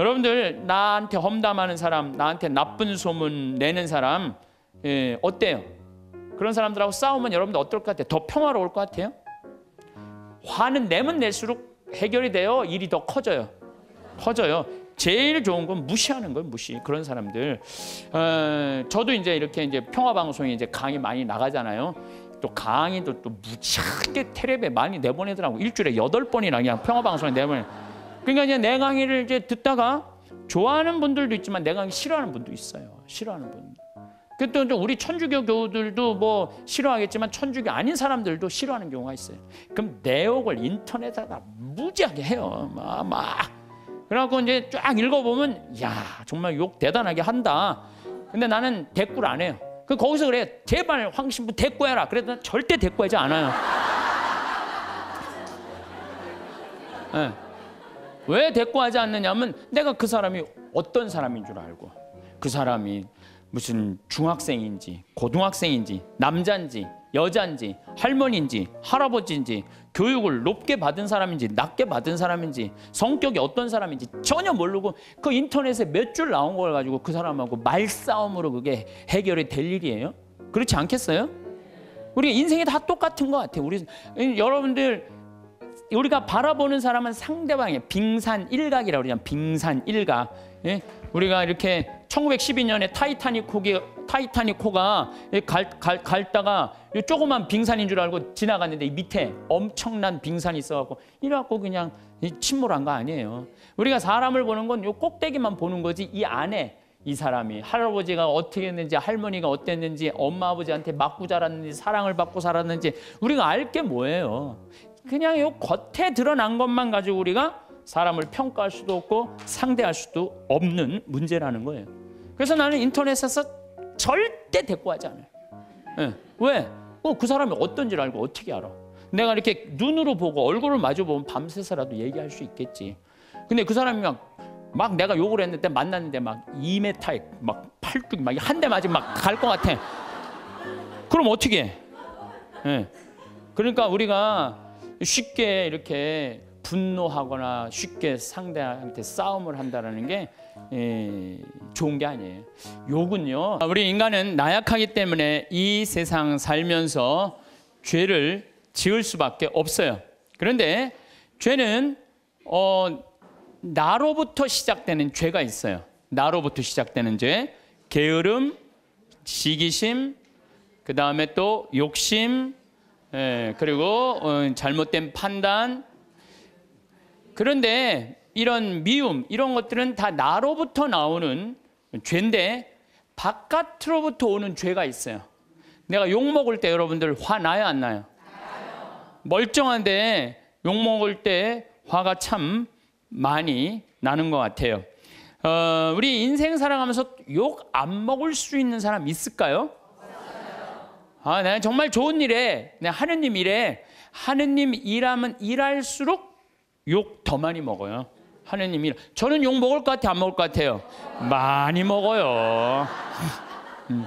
여러분들 나한테 험담하는 사람, 나한테 나쁜 소문 내는 사람 예, 어때요? 그런 사람들하고 싸우면 여러분들 어떨 것 같아요? 더 평화로울 것 같아요? 화는 내면 낼수록 해결이 돼요. 일이 더 커져요. 커져요. 제일 좋은 건 무시하는 거예요. 무시. 그런 사람들. 어, 저도 이제 이렇게 이제 평화 방송에 이제 강의 많이 나가잖아요. 또 강의도 또 무지하게 테레비에 많이 내보내더라고. 일주일에 여덟 번이나 그냥 평화 방송에 내보내. 그러니까 이제 내 강의를 이제 듣다가 좋아하는 분들도 있지만 내 강의 싫어하는 분도 있어요. 싫어하는 분. 그때 또 우리 천주교 교우들도 뭐 싫어하겠지만 천주교 아닌 사람들도 싫어하는 경우가 있어요. 그럼 내역을 인터넷에다 무지하게 해요. 막, 막. 그래갖고 이제 쫙 읽어보면 야 정말 욕 대단하게 한다. 근데 나는 대꾸를 안 해요. 그 거기서 그래 제발 황신부 대꾸해라. 그래도 절대 대꾸하지 않아요. 네. 왜 대꾸하지 않느냐면 내가 그 사람이 어떤 사람인 줄 알고 그 사람이 무슨 중학생인지 고등학생인지 남자인지 여자인지 할머니인지 할아버지인지 교육을 높게 받은 사람인지 낮게 받은 사람인지 성격이 어떤 사람인지 전혀 모르고 그 인터넷에 몇 줄 나온 걸 가지고 그 사람하고 말싸움으로 그게 해결이 될 일이에요? 그렇지 않겠어요? 우리 인생이 다 똑같은 것 같아요. 우리 여러분들 우리가 바라보는 사람은 상대방의 빙산 일각이라고 그러죠 빙산 일각. 예? 우리가 이렇게 1912년에 타이타닉 호기 타이타닉 호가 갈, 갈, 갈다가 조그만 빙산인 줄 알고 지나갔는데 밑에 엄청난 빙산이 있어갖고 이래갖고 그냥 침몰한 거 아니에요. 우리가 사람을 보는 건요 꼭대기만 보는 거지 이 안에 이 사람이 할아버지가 어떻게 했는지 할머니가 어땠는지 엄마 아버지한테 맞고 자랐는지 사랑을 받고 살았는지 우리가 알 게 뭐예요. 그냥 요 겉에 드러난 것만 가지고 우리가 사람을 평가할 수도 없고 상대할 수도 없는 문제라는 거예요. 그래서 나는 인터넷에서 절대 대꾸하지 않아요. 예. 왜? 어, 그 사람이 어떤지 알고 어떻게 알아? 내가 이렇게 눈으로 보고 얼굴을 마주 보면 밤새서라도 얘기할 수 있겠지. 근데 그 사람이 막, 막 내가 욕을 했는데 만났는데 막 2m에 막 팔뚝 막한 대 맞으면 막 갈 것 같아. 그럼 어떻게 해? 네. 그러니까 우리가 쉽게 이렇게 분노하거나 쉽게 상대한테 싸움을 한다라는 게 예, 좋은 게 아니에요. 욕은요. 우리 인간은 나약하기 때문에 이 세상 살면서 죄를 지을 수밖에 없어요. 그런데 죄는 어, 나로부터 시작되는 죄가 있어요. 나로부터 시작되는 죄, 게으름, 시기심, 그 다음에 또 욕심, 예, 그리고 어, 잘못된 판단. 그런데 이런 미움, 이런 것들은 다 나로부터 나오는 죄인데 바깥으로부터 오는 죄가 있어요. 내가 욕 먹을 때 여러분들 화 나요 안 나요? 나요. 멀쩡한데 욕 먹을 때 화가 참 많이 나는 것 같아요. 어, 우리 인생 살아가면서 욕 안 먹을 수 있는 사람 있을까요? 아, 내가 네, 정말 좋은 일에, 내 네, 하느님 일에, 하느님 일하면 일할수록 욕 더 많이 먹어요. 하느님 일. 저는 욕 먹을 것 같아요? 안 먹을 것 같아요? 많이 먹어요. 음.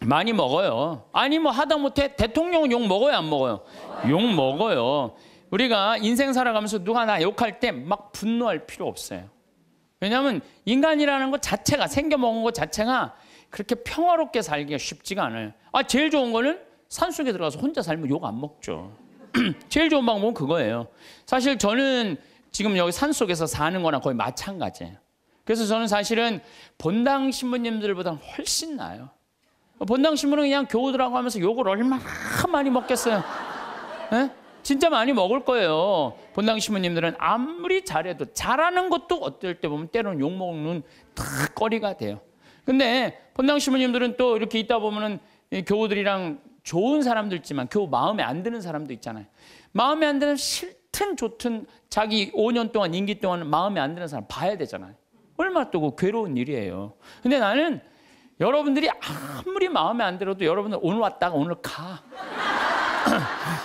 많이 먹어요. 아니 뭐 하다못해 대통령은 욕 먹어요 안 먹어요? 욕 먹어요. 우리가 인생 살아가면서 누가 나 욕할 때 막 분노할 필요 없어요. 왜냐하면 인간이라는 것 자체가 생겨먹은 것 자체가 그렇게 평화롭게 살기가 쉽지가 않아요. 아, 제일 좋은 거는 산속에 들어가서 혼자 살면 욕 안 먹죠. 제일 좋은 방법은 그거예요. 사실 저는 지금 여기 산속에서 사는 거나 거의 마찬가지예요. 그래서 저는 사실은 본당 신부님들보다 훨씬 나아요. 본당 신부는 그냥 교우들하고 하면서 욕을 얼마나 많이 먹겠어요. 에? 예? 진짜 많이 먹을 거예요. 본당 신부님들은 아무리 잘해도 잘하는 것도 어떨 때 보면 때로는 욕 먹는 탁 거리가 돼요. 근데 본당 신부님들은 또 이렇게 있다 보면은 교우들이랑 좋은 사람들 있지만 교우 마음에 안 드는 사람도 있잖아요. 마음에 안 드는 싫든 좋든 자기 5년 동안 임기 동안 마음에 안 드는 사람 봐야 되잖아요. 얼마나 또 그 괴로운 일이에요. 근데 나는 여러분들이 아무리 마음에 안 들어도 여러분들 오늘 왔다가 오늘 가.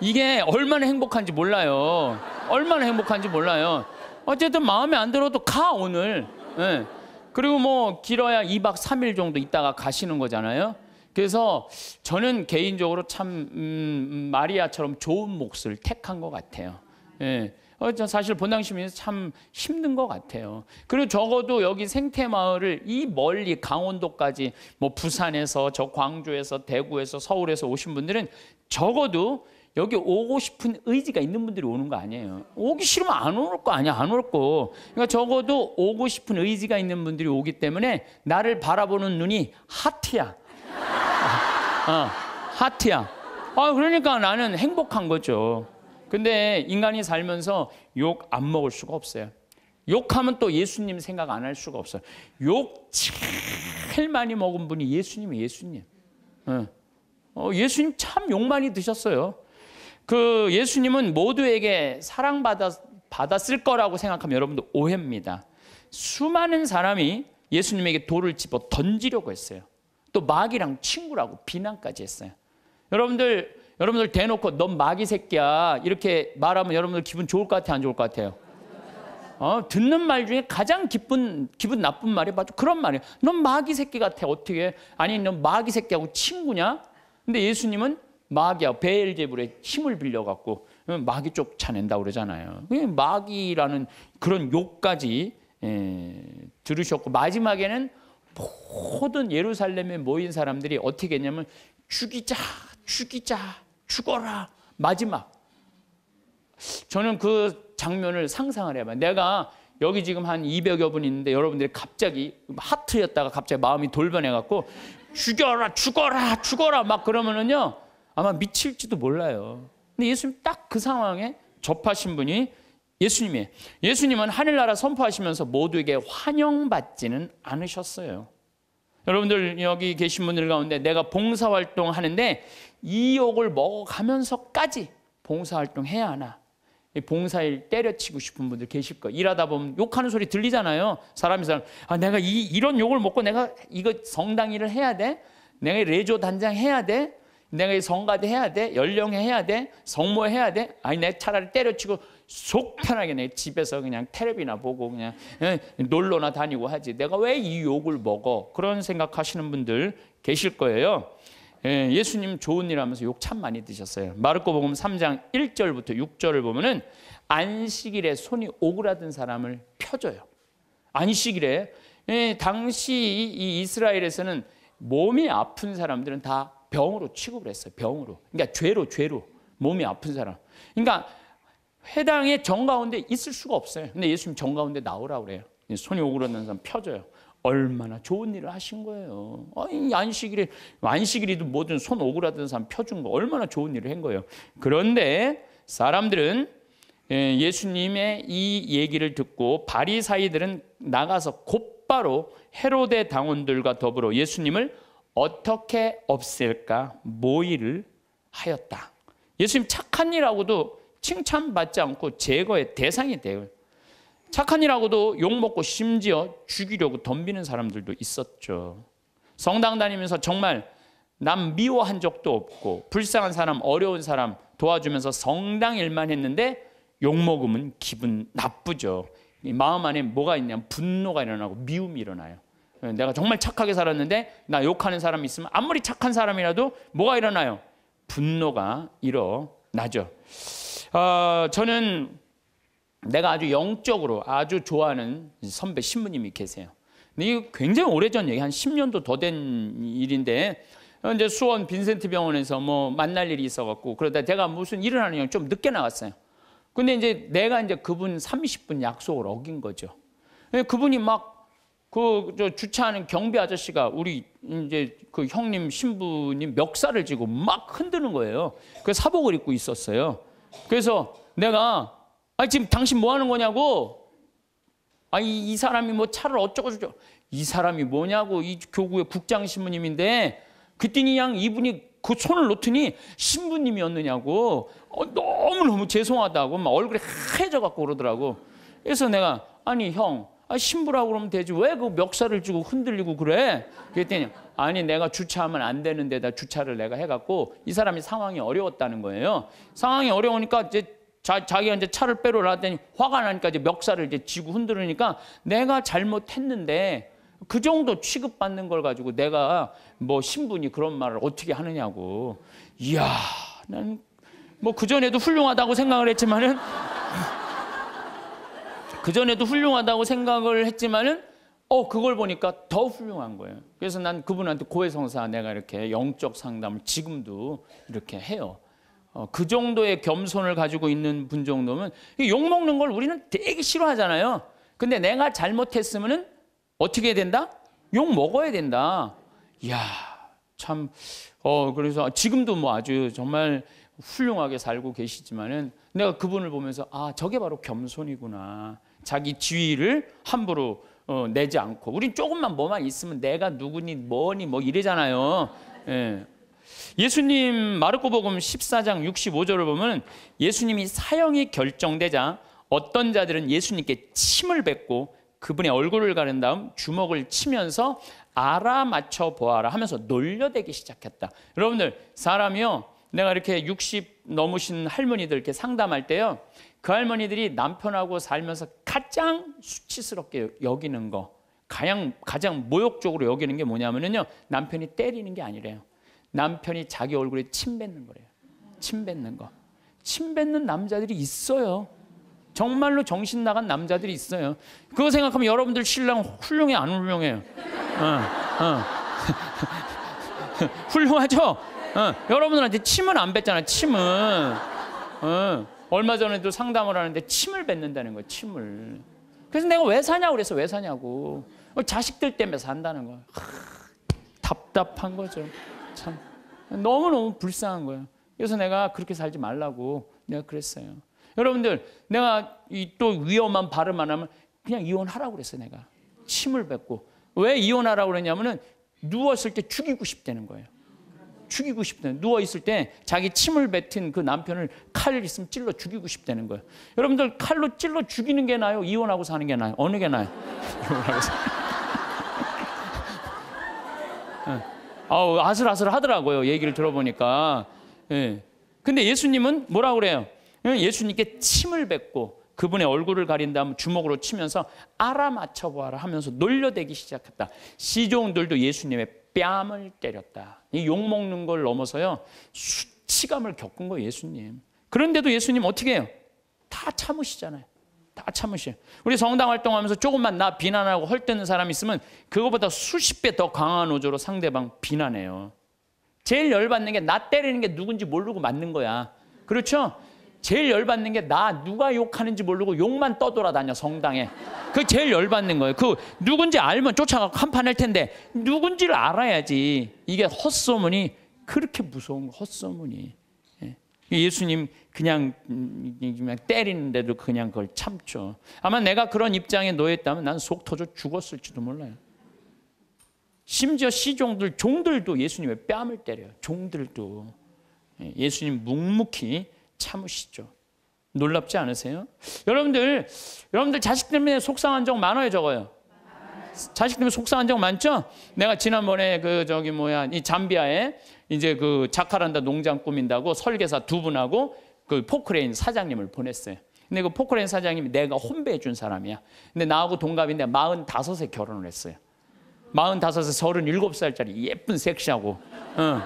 이게 얼마나 행복한지 몰라요. 얼마나 행복한지 몰라요. 어쨌든 마음에 안 들어도 가 오늘. 네. 그리고 뭐 길어야 2박 3일 정도 있다가 가시는 거잖아요. 그래서 저는 개인적으로 참 음, 음 마리아처럼 좋은 몫을 택한 것 같아요. 예. 어, 사실 본당시민에서 참 힘든 것 같아요. 그리고 적어도 여기 생태마을을 이 멀리 강원도까지 뭐 부산에서 저 광주에서 대구에서 서울에서 오신 분들은 적어도 여기 오고 싶은 의지가 있는 분들이 오는 거 아니에요. 오기 싫으면 안 올 거 아니야, 안 올 거. 그러니까 적어도 오고 싶은 의지가 있는 분들이 오기 때문에 나를 바라보는 눈이 하트야. 어, 어 하트야. 아, 그러니까 나는 행복한 거죠. 근데 인간이 살면서 욕 안 먹을 수가 없어요. 욕하면 또 예수님 생각 안 할 수가 없어요. 욕 제일 많이 먹은 분이 예수님이 예수님. 어, 어 예수님 참 욕 많이 드셨어요. 그 예수님은 모두에게 사랑받았을 거라고 생각하면 여러분도 오해입니다. 수많은 사람이 예수님에게 돌을 집어 던지려고 했어요. 또 마귀랑 친구라고 비난까지 했어요. 여러분들 여러분들 대놓고 넌 마귀 새끼야 이렇게 말하면 여러분들 기분 좋을 것 같아 안 좋을 것 같아요? 어, 듣는 말 중에 가장 기쁜 기분 나쁜 말이 맞죠 그런 말이에요. 넌 마귀 새끼 같아 어떻게? 아니 넌 마귀 새끼하고 친구냐? 근데 예수님은 마귀와 베엘제불의 힘을 빌려갖고 마귀 쫓아낸다 그러잖아요. 마귀라는 그런 욕까지 예, 들으셨고 마지막에는 모든 예루살렘에 모인 사람들이 어떻게 했냐면 죽이자 죽이자 죽어라 마지막 저는 그 장면을 상상을 해봐요. 내가 여기 지금 한 200여 분 있는데 여러분들이 갑자기 하트였다가 갑자기 마음이 돌변해갖고 죽여라 죽어라 죽어라 막 그러면은요 아마 미칠지도 몰라요. 근데 예수님 딱 그 상황에 접하신 분이 예수님이에요. 예수님은 하늘나라 선포하시면서 모두에게 환영받지는 않으셨어요. 여러분들 여기 계신 분들 가운데 내가 봉사활동 하는데 이 욕을 먹어가면서까지 봉사활동 해야 하나. 봉사일 때려치고 싶은 분들 계실 거예요. 일하다 보면 욕하는 소리 들리잖아요. 사람이 사람, 아, 내가 이, 이런 욕을 먹고 내가 이거 성당 일을 해야 돼? 내가 레조 단장 해야 돼? 내가 이 성가대 해야 돼? 연령회 해야 돼? 성모 해야 돼? 아니, 내 차라리 때려치고 속 편하게 내 집에서 그냥 테레비나 보고 그냥 예, 놀러나 다니고 하지. 내가 왜 이 욕을 먹어? 그런 생각하시는 분들 계실 거예요. 예, 수님 좋은 일 하면서 욕 참 많이 드셨어요. 마르코복음 3장 1절부터 6절을 보면은 안식일에 손이 오그라든 사람을 펴줘요. 안식일에 예, 당시 이 이스라엘에서는 몸이 아픈 사람들은 다 병으로 취급을 했어요. 병으로. 그러니까 죄로 죄로 몸이 아픈 사람. 그러니까 회당의 정 가운데 있을 수가 없어요. 근데 예수님 정 가운데 나오라 그래요. 손이 오그러는 사람 펴져요. 얼마나 좋은 일을 하신 거예요. 아니, 어, 안식일에 안식일이든 뭐든 손오그라드 사람 펴준 거 얼마나 좋은 일을 한 거예요. 그런데 사람들은 예, 예수님의 이 얘기를 듣고 바리사이들은 나가서 곧바로 헤로데 당원들과 더불어 예수님을 어떻게 없을까 모의를 하였다. 예수님 착한 이라고도 칭찬받지 않고 제거의 대상이 돼요. 착한 이라고도 욕먹고 심지어 죽이려고 덤비는 사람들도 있었죠. 성당 다니면서 정말 남 미워한 적도 없고 불쌍한 사람, 어려운 사람 도와주면서 성당 일만 했는데 욕먹으면 기분 나쁘죠. 마음 안에 뭐가 있냐면 분노가 일어나고 미움이 일어나요. 예, 내가 정말 착하게 살았는데 나 욕하는 사람이 있으면 아무리 착한 사람이라도 뭐가 일어나요? 분노가 일어나죠. 어, 저는 내가 아주 영적으로 아주 좋아하는 선배 신부님이 계세요. 이거 굉장히 오래전 얘기 한 10년도 더 된 일인데 어, 이제 수원 빈센트 병원에서 뭐 만날 일이 있어 갖고 그러다 제가 무슨 일을 하는냐좀 늦게 나갔어요. 근데 이제 내가 이제 그분 30분 약속을 어긴 거죠. 예, 그분이 막 그저 주차하는 경비 아저씨가 우리 이제 그 형님 신부님 멱살을 쥐고 막 흔드는 거예요. 그 사복을 입고 있었어요. 그래서 내가 아 지금 당신 뭐 하는 거냐고 아이 이 사람이 뭐 차를 어쩌고 저쩌고 이 사람이 뭐냐고 이 교구의 국장 신부님인데 그랬더니 양 이분이 그 손을 놓더니 신부님이었느냐고 어, 너무너무 죄송하다고 막 얼굴이 하얘져 갖고 그러더라고 그래서 내가 아니 형 아, 신부라고 그러면 되지. 왜 그 멱살을 쥐고 흔들리고 그래? 그랬더니, 아니, 내가 주차하면 안 되는 데다 주차를 내가 해갖고, 이 사람이 상황이 어려웠다는 거예요. 상황이 어려우니까, 이제 자, 자기가 이제 차를 빼러 나왔더니, 화가 나니까 이제 멱살을 이제 쥐고 흔들으니까, 내가 잘못했는데, 그 정도 취급받는 걸 가지고 내가 뭐 신분이 그런 말을 어떻게 하느냐고. 이야, 난 뭐 그전에도 훌륭하다고 생각을 했지만은, 그전에도 훌륭하다고 생각을 했지만은 어, 그걸 보니까 더 훌륭한 거예요. 그래서 난 그분한테 고해성사 내가 이렇게 영적 상담을 지금도 이렇게 해요. 어, 그 정도의 겸손을 가지고 있는 분 정도면 욕먹는 걸 우리는 되게 싫어하잖아요. 근데 내가 잘못했으면은 어떻게 해야 된다? 욕 먹어야 된다. 이야, 참, 어, 그래서 지금도 뭐 아주 정말 훌륭하게 살고 계시지만은 내가 그분을 보면서 아, 저게 바로 겸손이구나. 자기 지위를 함부로 어, 내지 않고 우린 조금만 뭐만 있으면 내가 누구니 뭐니 뭐 이래잖아요. 예. 예수님 마르코복음 14장 65절을 보면 예수님이 사형이 결정되자 어떤 자들은 예수님께 침을 뱉고 그분의 얼굴을 가른 다음 주먹을 치면서 알아맞혀 보아라 하면서 놀려대기 시작했다. 여러분들 사람이요 내가 이렇게 60 넘으신 할머니들 이렇게 상담할 때요 그 할머니들이 남편하고 살면서 가장 수치스럽게 여기는 거, 가장, 가장 모욕적으로 여기는 게 뭐냐면요. 남편이 때리는 게 아니래요. 남편이 자기 얼굴에 침 뱉는 거래요. 침 뱉는 거. 침 뱉는 남자들이 있어요. 정말로 정신 나간 남자들이 있어요. 그거 생각하면 여러분들 신랑 훌륭해, 안 훌륭해요? 어, 어. 훌륭하죠? 어, 여러분들한테 침은 안 뱉잖아, 침은. 어. 얼마 전에도 상담을 하는데 침을 뱉는다는 거예요. 침을. 그래서 내가 왜 사냐고 그래서 왜 사냐고. 뭐 자식들 때문에 산다는 거예요. 답답한 거죠. 참 너무너무 불쌍한 거예요. 그래서 내가 그렇게 살지 말라고 내가 그랬어요. 여러분들 내가 이 또 위험한 발음 안 하면 그냥 이혼하라고 그랬어요. 내가 침을 뱉고 왜 이혼하라고 그랬냐면은 누웠을 때 죽이고 싶다는 거예요. 죽이고 싶다는 누워 있을 때 자기 침을 뱉은 그 남편을 칼 있으면 찔러 죽이고 싶다는 거예요. 여러분들 칼로 찔러 죽이는 게 나요? 이혼하고 사는 게 나요? 어느 게 나요? 이혼하고 사. 어. 아우 아슬아슬 하더라고요. 얘기를 들어보니까. 예. 근데 예수님은 뭐라 그래요? 예, 예수님께 침을 뱉고 그분의 얼굴을 가린 다음 주먹으로 치면서 알아맞혀 보아라 하면서 놀려대기 시작했다. 시종들도 예수님의 뺨을 때렸다. 이 욕 먹는 걸 넘어서요. 수치감을 겪은 거예수님 그런데도 예수님 어떻게 해요? 다 참으시잖아요. 다참으셔 우리 성당 활동하면서 조금만 나 비난하고 헐뜯는 사람 있으면 그거보다 수십 배 더 강한 어조로 상대방 비난해요. 제일 열받는 게 나 때리는 게 누군지 모르고 맞는 거야. 그렇죠? 제일 열받는 게 나 누가 욕하는지 모르고 욕만 떠돌아다녀 성당에. 그 제일 열받는 거예요. 그 누군지 알면 쫓아가고 한판 할 텐데 누군지를 알아야지. 이게 헛소문이 그렇게 무서운 헛소문이. 예. 예수님 그냥, 그냥 때리는데도 그냥 그걸 참죠. 아마 내가 그런 입장에 놓였다면 난 속 터져 죽었을지도 몰라요. 심지어 시종들, 종들도 예수님의 뺨을 때려요. 종들도. 예, 예수님 묵묵히 참으시죠. 놀랍지 않으세요? 여러분들, 여러분들 자식 때문에 속상한 적 많아요, 적어요? 자식 때문에 속상한 적 많죠? 내가 지난번에 그 저기 뭐야 이 잠비아에 이제 그 자카란다 농장 꾸민다고 설계사 두 분하고 그 포크레인 사장님을 보냈어요. 근데 그 포크레인 사장님이 내가 혼배해 준 사람이야. 근데 나하고 동갑인데 45에 결혼을 했어요. 45에 37살짜리 예쁜 섹시하고. 응.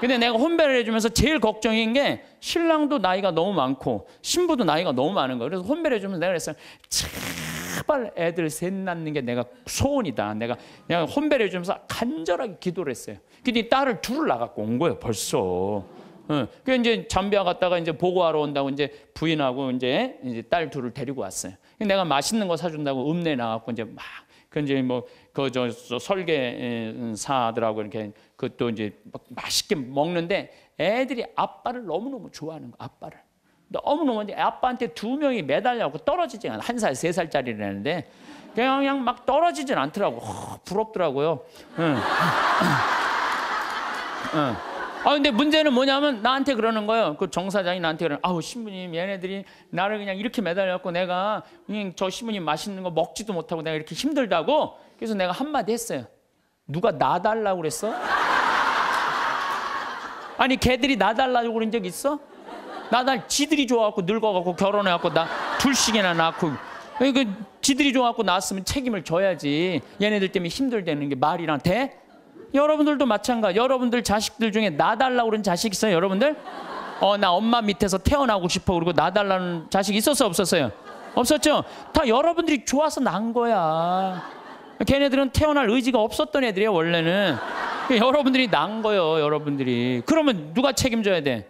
근데 내가 혼배를 해주면서 제일 걱정인 게 신랑도 나이가 너무 많고 신부도 나이가 너무 많은 거예요. 그래서 혼배를 해주면서 내가 그랬어요. 제발 애들 셋 낳는 게 내가 소원이다. 내가 그냥 혼배를 해주면서 간절하게 기도를 했어요. 근데 딸을 둘을 나갖고 온 거예요. 벌써. 응. 그 이제 잠비아 갔다가 이제 보고하러 온다고 이제 부인하고 이제 이제 딸 둘을 데리고 왔어요. 내가 맛있는 거 사준다고 읍내 나갖고 이제 막그 이제 뭐 그저 설계사들하고 이렇게 그것도 이제 맛있게 먹는데 애들이 아빠를 너무너무 좋아하는 거야 아빠를 너무너무 이제 아빠한테 두 명이 매달려고 갖 떨어지지 않아 한 살 세 살짜리라는데 그냥, 그냥 막 떨어지진 않더라고 어, 부럽더라고요. 응. 응. 아 근데 문제는 뭐냐면 나한테 그러는 거예요. 그 정사장이 나한테 그러는 아우 신부님 얘네들이 나를 그냥 이렇게 매달려갖고 내가 그냥 저 신부님 맛있는 거 먹지도 못하고 내가 이렇게 힘들다고 그래서 내가 한마디 했어요. 누가 나 달라고 그랬어? 아니 걔들이 나 달라고 그런 적 있어? 나날 지들이 좋아갖고 늙어갖고 결혼해갖고 나 둘씩이나 낳고 그러니까 지들이 좋아갖고 낳았으면 책임을 져야지 얘네들 때문에 힘들다는 게 말이랑 돼? 여러분들도 마찬가지. 여러분들 자식들 중에 나 달라고 그런 자식 있어요, 여러분들? 어, 나 엄마 밑에서 태어나고 싶어. 그리고 나 달라는 자식 있었어, 없었어요? 없었죠? 다 여러분들이 좋아서 난 거야. 걔네들은 태어날 의지가 없었던 애들이에요, 원래는. 여러분들이 난 거예요, 여러분들이. 그러면 누가 책임져야 돼?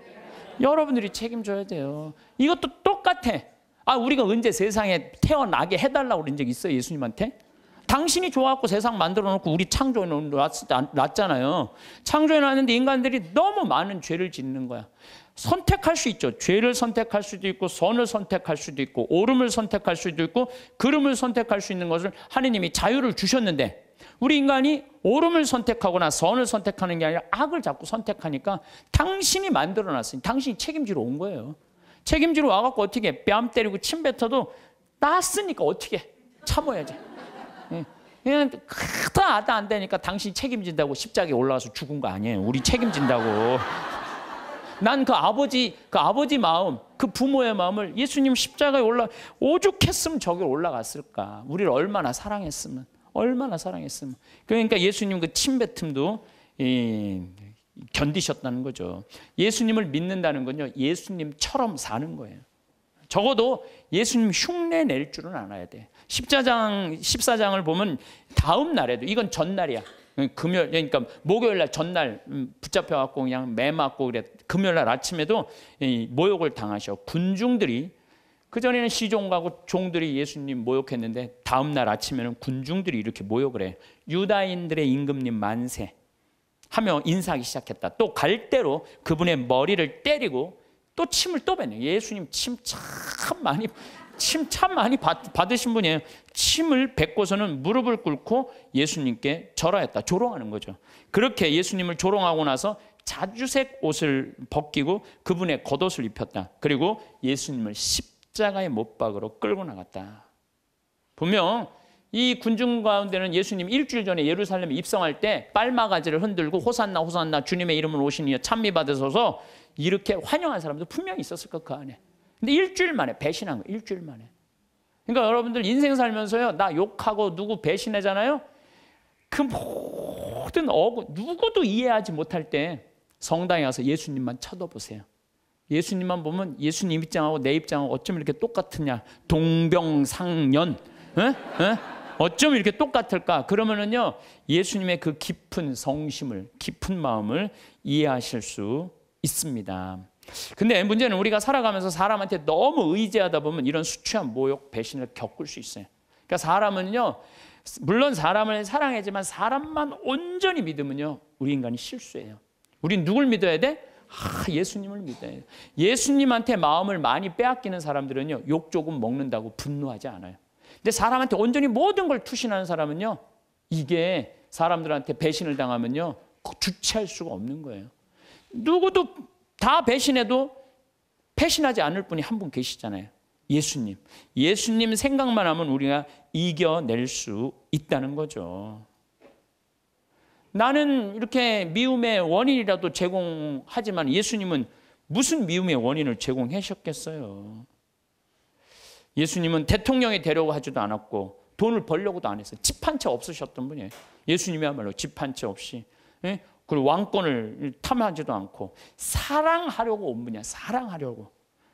여러분들이 책임져야 돼요. 이것도 똑같아. 아, 우리가 언제 세상에 태어나게 해달라고 그런 적 있어요, 예수님한테? 당신이 좋아갖고 세상 만들어 놓고 우리 창조해 놨잖아요. 창조해 놨는데 인간들이 너무 많은 죄를 짓는 거야. 선택할 수 있죠. 죄를 선택할 수도 있고 선을 선택할 수도 있고 오름을 선택할 수도 있고 그름을 선택할 수 있는 것을 하느님이 자유를 주셨는데 우리 인간이 오름을 선택하거나 선을 선택하는 게 아니라 악을 자꾸 선택하니까 당신이 만들어 놨으니 당신이 책임지러 온 거예요. 책임지러 와갖고 어떻게 뺨 때리고 침 뱉어도 났으니까 어떻게 참아야지. 그냥 크다 아다 안 되니까 당신 이 책임진다고 십자가에 올라와서 죽은 거 아니에요. 우리 책임진다고. 난 그 아버지 그 아버지 마음 그 부모의 마음을 예수님 십자가에 올라 오죽했으면 저기 올라갔을까. 우리를 얼마나 사랑했으면 얼마나 사랑했으면. 그러니까 예수님 그 침뱉음도 이, 견디셨다는 거죠. 예수님을 믿는다는 건요, 예수님처럼 사는 거예요. 적어도 예수님 흉내 낼 줄은 알아야 돼. 십자장 14장을 보면 다음 날에도 이건 전날이야. 금요일 그러니까 목요일 날 전날 음, 붙잡혀 갖고 그냥 매 맞고 그래. 금요일 날 아침에도 모욕을 당하셔. 군중들이 그 전에는 시종가고 종들이 예수님 모욕했는데 다음 날 아침에는 군중들이 이렇게 모욕을 해. 유다인들의 임금님 만세 하며 인사하기 시작했다. 또 갈대로 그분의 머리를 때리고 또 침을 또 뱉네. 예수님 침 참 많이 침참 많이 받, 받으신 분이에요. 침을 뱉고서는 무릎을 꿇고 예수님께 절하였다. 조롱하는 거죠. 그렇게 예수님을 조롱하고 나서 자주색 옷을 벗기고 그분의 겉옷을 입혔다. 그리고 예수님을 십자가의 못 박으로 끌고 나갔다. 분명 이 군중 가운데는 예수님 일주일 전에 예루살렘에 입성할 때 빨마가지를 흔들고 호산나 호산나 주님의 이름을 오시니 찬미 받으소서 이렇게 환영한 사람도 분명히 있었을 것그 안에. 근데 일주일 만에 배신한 거예요. 일주일 만에. 그러니까 여러분들 인생 살면서요. 나 욕하고 누구 배신하잖아요. 그 모든 억울 누구도 이해하지 못할 때 성당에 가서 예수님만 쳐다보세요. 예수님만 보면 예수님 입장하고 내 입장하고 어쩜 이렇게 똑같으냐. 동병상련. 에? 에? 어쩜 이렇게 똑같을까? 그러면은요. 예수님의 그 깊은 성심을, 깊은 마음을 이해하실 수 있습니다. 근데 문제는 우리가 살아가면서 사람한테 너무 의지하다 보면 이런 수치한 모욕, 배신을 겪을 수 있어요. 그러니까 사람은요, 물론 사람을 사랑하지만 사람만 온전히 믿으면요, 우리 인간이 실수해요. 우린 누굴 믿어야 돼? 아, 예수님을 믿어야 돼. 예수님한테 마음을 많이 빼앗기는 사람들은요, 욕 조금 먹는다고 분노하지 않아요. 근데 사람한테 온전히 모든 걸 투신하는 사람은요, 이게 사람들한테 배신을 당하면요, 주체할 수가 없는 거예요. 누구도 다 배신해도 배신하지 않을 분이 한 분 계시잖아요. 예수님. 예수님 생각만 하면 우리가 이겨낼 수 있다는 거죠. 나는 이렇게 미움의 원인이라도 제공하지만 예수님은 무슨 미움의 원인을 제공하셨겠어요? 예수님은 대통령이 되려고 하지도 않았고 돈을 벌려고도 안 했어요. 집한 채 없으셨던 분이에요. 예수님이야말로 집 한 채 없이 예? 그리고 왕권을 탐하지도 않고 사랑하려고 온 분이야. 사랑하려고.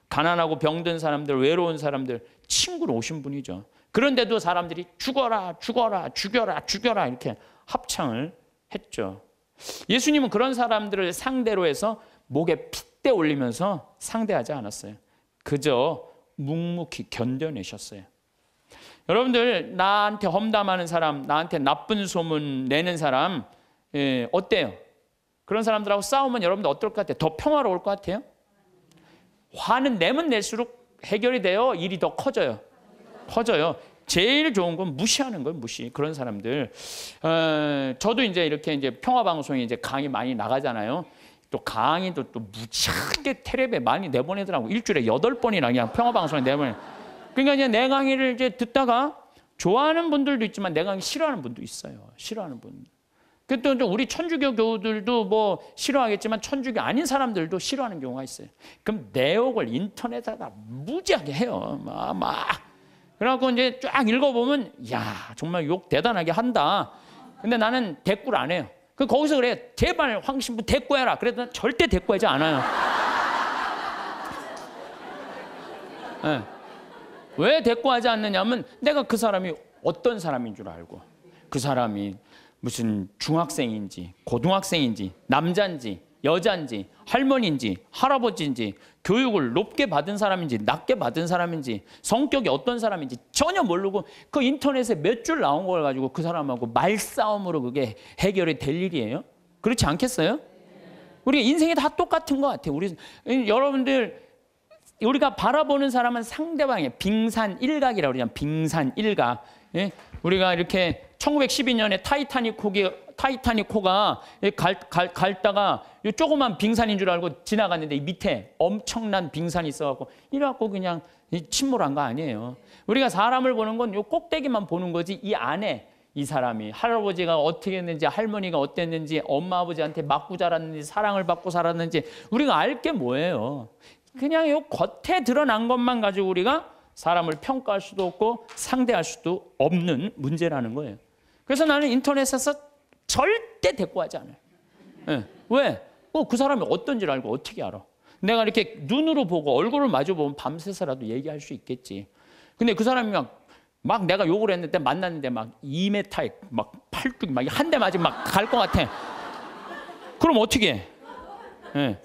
가난하고 병든 사람들, 외로운 사람들 친구로 오신 분이죠. 그런데도 사람들이 죽어라, 죽어라, 죽여라, 죽여라 이렇게 합창을 했죠. 예수님은 그런 사람들을 상대로 해서 목에 핏대 올리면서 상대하지 않았어요. 그저 묵묵히 견뎌내셨어요. 여러분들 나한테 험담하는 사람, 나한테 나쁜 소문 내는 사람 예, 어때요? 그런 사람들하고 싸우면 여러분들 어떨 것 같아요? 더 평화로울 것 같아요? 화는 내면 낼수록 해결이 돼요? 일이 더 커져요? 커져요. 제일 좋은 건 무시하는 거예요, 무시. 그런 사람들. 어, 저도 이제 이렇게 이제 평화방송에 이제 강의 많이 나가잖아요. 또 강의도 또 무지하게 테레비에 많이 내보내더라고. 일주일에 여덟 번이나 그냥 평화방송에 내보내. 그러니까 이제 내 강의를 이제 듣다가 좋아하는 분들도 있지만 내 강의 싫어하는 분도 있어요. 싫어하는 분. 그때 우리 천주교 교우들도 뭐 싫어하겠지만 천주교 아닌 사람들도 싫어하는 경우가 있어요. 그럼 내역을 인터넷에다 무지하게 해요. 막, 막. 그래갖고 이제 쫙 읽어보면, 야 정말 욕 대단하게 한다. 근데 나는 대꾸를 안 해요. 그 거기서 그래. 제발 황신부 대꾸해라. 그래도 절대 대꾸하지 않아요. 네. 왜 대꾸하지 않느냐면 내가 그 사람이 어떤 사람인 줄 알고 그 사람이 무슨 중학생인지 고등학생인지 남자인지 여자인지 할머니인지 할아버지인지 교육을 높게 받은 사람인지 낮게 받은 사람인지 성격이 어떤 사람인지 전혀 모르고 그 인터넷에 몇 줄 나온 걸 가지고 그 사람하고 말싸움으로 그게 해결이 될 일이에요? 그렇지 않겠어요? 우리 인생이 다 똑같은 것 같아요. 우리 여러분들 우리가 바라보는 사람은 상대방의 빙산 일각이라고 그러잖아요. 빙산 일각. 예? 우리가 이렇게 1912년에 타이타닉 호기 타이타닉 호가 갈, 갈, 갈다가 이 조그만 빙산인 줄 알고 지나갔는데 밑에 엄청난 빙산이 있어갖고 이래갖고 그냥 침몰한 거 아니에요. 우리가 사람을 보는 건요 꼭대기만 보는 거지 이 안에 이 사람이 할아버지가 어떻게 했는지 할머니가 어땠는지 엄마 아버지한테 맞고 자랐는지 사랑을 받고 살았는지 우리가 알 게 뭐예요. 그냥 요 겉에 드러난 것만 가지고 우리가 사람을 평가할 수도 없고 상대할 수도 없는 문제라는 거예요. 그래서 나는 인터넷에서 절대 대꾸하지 않아요. 네. 왜? 어, 그 사람이 어떤 줄 알고 어떻게 알아? 내가 이렇게 눈으로 보고 얼굴을 마주보면 밤새서라도 얘기할 수 있겠지. 근데 그 사람이 막, 막 내가 욕을 했는데 만났는데 막 2m에 막 팔뚝 막 한 대 맞으면 막갈것 같아. 그럼 어떻게 해? 네.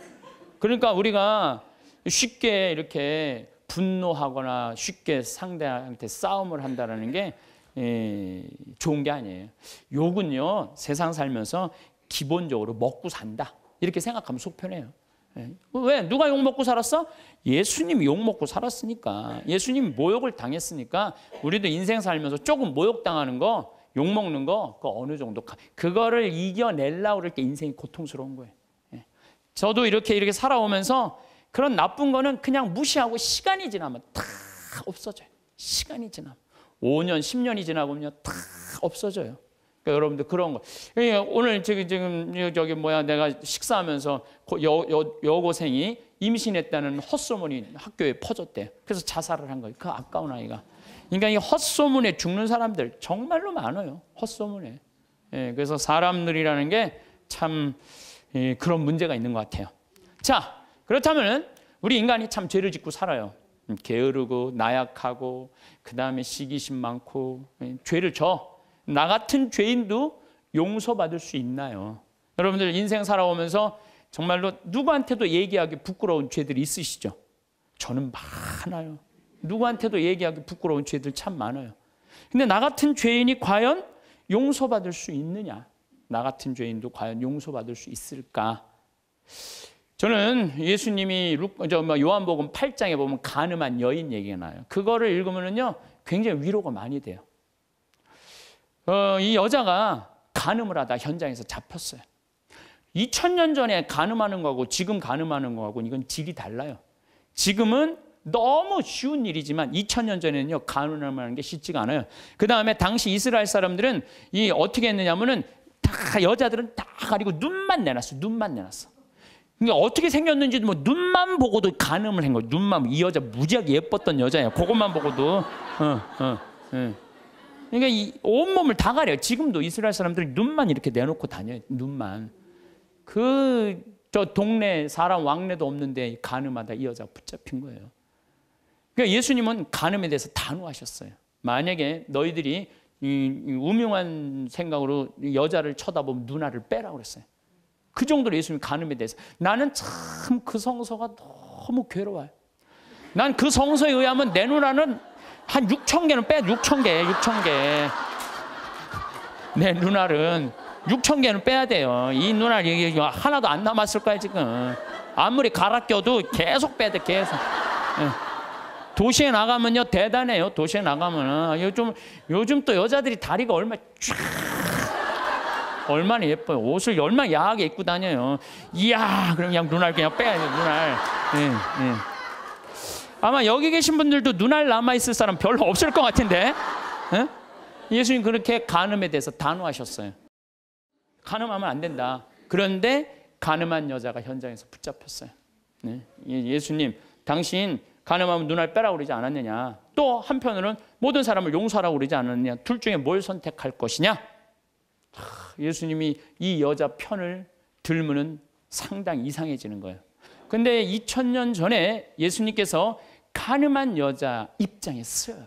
그러니까 우리가 쉽게 이렇게 분노하거나 쉽게 상대한테 싸움을 한다는게 예, 좋은 게 아니에요. 욕은요, 세상 살면서 기본적으로 먹고 산다. 이렇게 생각하면 속 편해요. 예. 왜? 누가 욕 먹고 살았어? 예수님이 욕 먹고 살았으니까. 예수님이 모욕을 당했으니까 우리도 인생 살면서 조금 모욕당하는 거, 욕 먹는 거, 그 어느 정도. 그거를 이겨낼라 그럴 때 인생이 고통스러운 거예요. 예. 저도 이렇게 이렇게 살아오면서 그런 나쁜 거는 그냥 무시하고 시간이 지나면 다 없어져요. 시간이 지나면. 5년, 10년이 지나보면다 없어져요. 그러니까 여러분들 그런 거. 예, 오늘 지금, 지금 저기 뭐야 내가 식사하면서 여, 여, 여고생이 임신했다는 헛소문이 학교에 퍼졌대. 그래서 자살을 한 거예요. 그 아까운 아이가. 그러니까 이 헛소문에 죽는 사람들 정말로 많아요. 헛소문에. 예, 그래서 사람들이라는 게참 예, 그런 문제가 있는 것 같아요. 자, 그렇다면 우리 인간이 참 죄를 짓고 살아요. 게으르고 나약하고 그 다음에 시기심 많고 예, 죄를 져. 나 같은 죄인도 용서받을 수 있나요? 여러분들 인생 살아오면서 정말로 누구한테도 얘기하기 부끄러운 죄들이 있으시죠? 저는 많아요. 누구한테도 얘기하기 부끄러운 죄들 참 많아요. 근데 나 같은 죄인이 과연 용서받을 수 있느냐? 나 같은 죄인도 과연 용서받을 수 있을까? 저는 예수님이 뭐 요한복음 8장에 보면 가늠한 여인 얘기가 나요. 그거를 읽으면요 굉장히 위로가 많이 돼요. 어, 이 여자가 가늠을 하다 현장에서 잡혔어요. 2000년 전에 가늠하는 거하고 지금 가늠하는 거하고 이건 질이 달라요. 지금은 너무 쉬운 일이지만 2000년 전에는요 가늠하는 게 쉽지가 않아요. 그 다음에 당시 이스라엘 사람들은 이 어떻게 했느냐면은 다 여자들은 다 가리고 눈만 내놨어. 눈만 내놨어. 그러니까 어떻게 생겼는지도 뭐 눈만 보고도 가늠을 한 거야. 눈만 이 여자 무지하게 예뻤던 여자야. 그것만 보고도 어, 어, 어. 그러니까 이 온몸을 다 가려. 지금도 이스라엘 사람들이 눈만 이렇게 내놓고 다녀. 눈만. 그 저 동네 사람 왕래도 없는데 가늠하다 이 여자 붙잡힌 거예요. 그러니까 예수님은 가늠에 대해서 단호하셨어요. 만약에 너희들이 이, 이 우명한 생각으로 여자를 쳐다보면 누나를 빼라 그랬어요. 그 정도로 예수님 간음에 대해서 나는 참 그 성서가 너무 괴로워요. 난 그 성서에 의하면 내 누나는 한 6천 개는 빼 6천 개, 6천 개. 내 누나는 6천 개는 빼야 돼요. 이 누나 이게 하나도 안 남았을 거야 지금. 아무리 갈아 껴도 계속 빼야 돼 계속. 예. 도시에 나가면요 대단해요. 도시에 나가면은 아, 요즘 요즘 또 여자들이 다리가 얼마 쫙 얼마나 예뻐요. 옷을 얼마나 야하게 입고 다녀요. 이야, 그럼 그냥 눈알 그냥 빼야 돼 눈알. 예, 예. 아마 여기 계신 분들도 눈알 남아있을 사람 별로 없을 것 같은데. 예? 예수님 그렇게 간음에 대해서 단호하셨어요. 간음하면 안 된다. 그런데 간음한 여자가 현장에서 붙잡혔어요. 네. 예? 예수님, 당신 가늠하면 눈알 빼라고 그러지 않았느냐. 또 한편으로는 모든 사람을 용서하라고 그러지 않았느냐. 둘 중에 뭘 선택할 것이냐. 예수님이 이 여자 편을 들면은 상당히 이상해지는 거예요. 근데 2 0년 전에 예수님께서 가늠한 여자 입장에 쓰요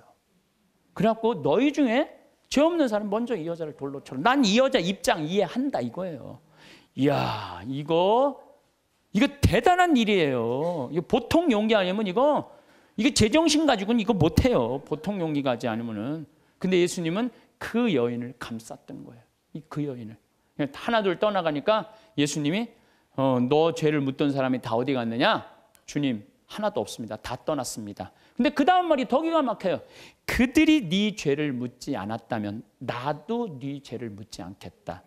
그래갖고 너희 중에 죄 없는 사람 먼저 이 여자를 돌로 쳐라. 난이 여자 입장 이해한다 이거예요. 이야, 이거, 이거 대단한 일이에요. 이거 보통 용기 아니면 이거, 이게 제정신 가지고는 이거 못해요. 보통 용기 가지 않으면은. 근데 예수님은 그 여인을 감쌌던 거예요. 그 여인을. 하나둘 떠나가니까 예수님이 어, 너 죄를 묻던 사람이 다 어디 갔느냐? 주님 하나도 없습니다. 다 떠났습니다. 근데 그 다음 말이 더 기가 막혀요. 그들이 네 죄를 묻지 않았다면 나도 네 죄를 묻지 않겠다.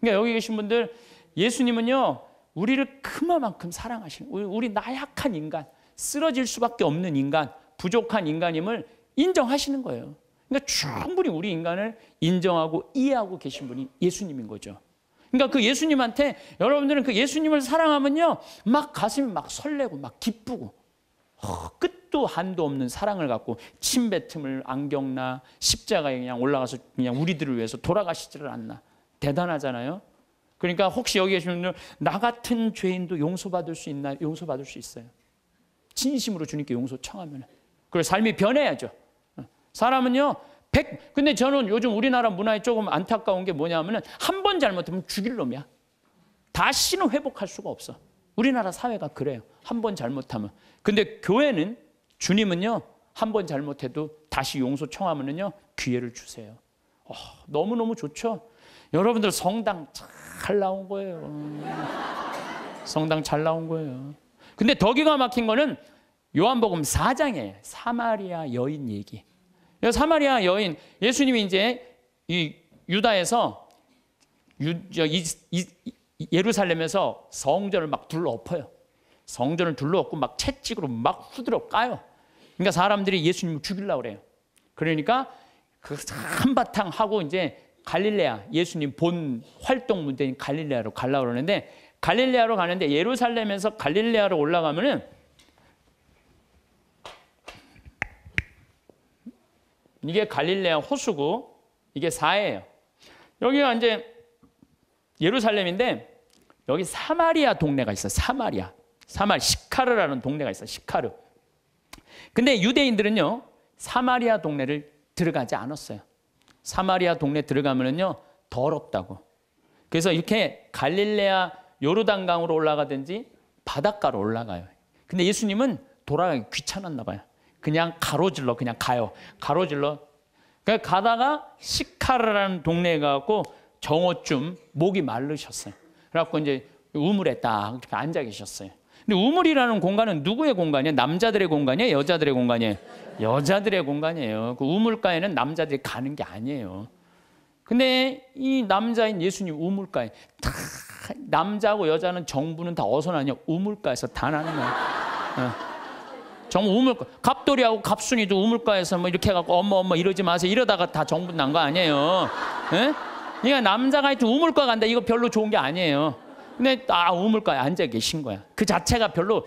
그러니까 여기 계신 분들 예수님은요 우리를 그만큼 사랑하시는 우리, 우리 나약한 인간 쓰러질 수밖에 없는 인간 부족한 인간임을 인정하시는 거예요. 그러니까 충분히 우리 인간을 인정하고 이해하고 계신 분이 예수님인 거죠. 그러니까 그 예수님한테 여러분들은 그 예수님을 사랑하면요. 막 가슴이 막 설레고 막 기쁘고 끝도 한도 없는 사랑을 갖고 침뱉음을 안경나 십자가에 그냥 올라가서 그냥 우리들을 위해서 돌아가시지를 않나. 대단하잖아요. 그러니까 혹시 여기 계시 분들 나 같은 죄인도 용서받을 수 있나? 용서받을 수 있어요. 진심으로 주님께 용서 청하면. 그걸 삶이 변해야죠. 사람은요. 100 근데 저는 요즘 우리나라 문화에 조금 안타까운 게 뭐냐면은 한 번 잘못하면 죽일 놈이야. 다시는 회복할 수가 없어. 우리나라 사회가 그래요. 한 번 잘못하면. 근데 교회는 주님은요. 한 번 잘못해도 다시 용서 청하면은요. 기회를 주세요. 어, 너무너무 좋죠. 여러분들 성당 잘 나온 거예요. 성당 잘 나온 거예요. 근데 더 기가 막힌 거는 요한복음 4장에 사마리아 여인 얘기. 사마리아 여인 예수님이 이제 이 유다에서 유, 이, 이, 예루살렘에서 성전을 막 둘러엎어요. 성전을 둘러엎고 막 채찍으로 막 후드려 까요. 그러니까 사람들이 예수님을 죽이려고 그래요. 그러니까 그 한바탕 하고 이제 갈릴레아 예수님 본 활동 문제인 갈릴레아로 갈라 그러는데 갈릴레아로 가는데 예루살렘에서 갈릴레아로 올라가면은 이게 갈릴레아 호수고 이게 사해예요. 여기가 이제 예루살렘인데 여기 사마리아 동네가 있어. 사마리아. 사마 시카르라는 동네가 있어. 시카르. 근데 유대인들은요. 사마리아 동네를 들어가지 않았어요. 사마리아 동네 들어가면은요. 더럽다고. 그래서 이렇게 갈릴레아 요르단강으로 올라가든지 바닷가로 올라가요. 근데 예수님은 돌아가기 귀찮았나 봐요. 그냥 가로질러 그냥 가요. 가로질러. 그냥 그러니까 가다가 시카르라는 동네에 가고 정오쯤 목이 말르셨어요. 그래갖고 이제 우물에 딱 앉아 계셨어요. 근데 우물이라는 공간은 누구의 공간이에요? 남자들의 공간이에요? 여자들의 공간이에요? 여자들의 공간이에요. 그 우물가에는 남자들이 가는 게 아니에요. 근데 이 남자인 예수님 우물가에 다 남자하고 여자는 정부는 다 어디서 나냐? 우물가에서 다 나는 거예요. 정말 우물 가 갑돌이하고 갑순이도 우물가에서 뭐 이렇게 해갖고 엄마 엄마 이러지 마세요 이러다가 다 정분 난 거 아니에요. 예? 그러니까 남자가 하여 우물가 간다 이거 별로 좋은 게 아니에요. 근데 아 우물가에 앉아 계신 거야. 그 자체가 별로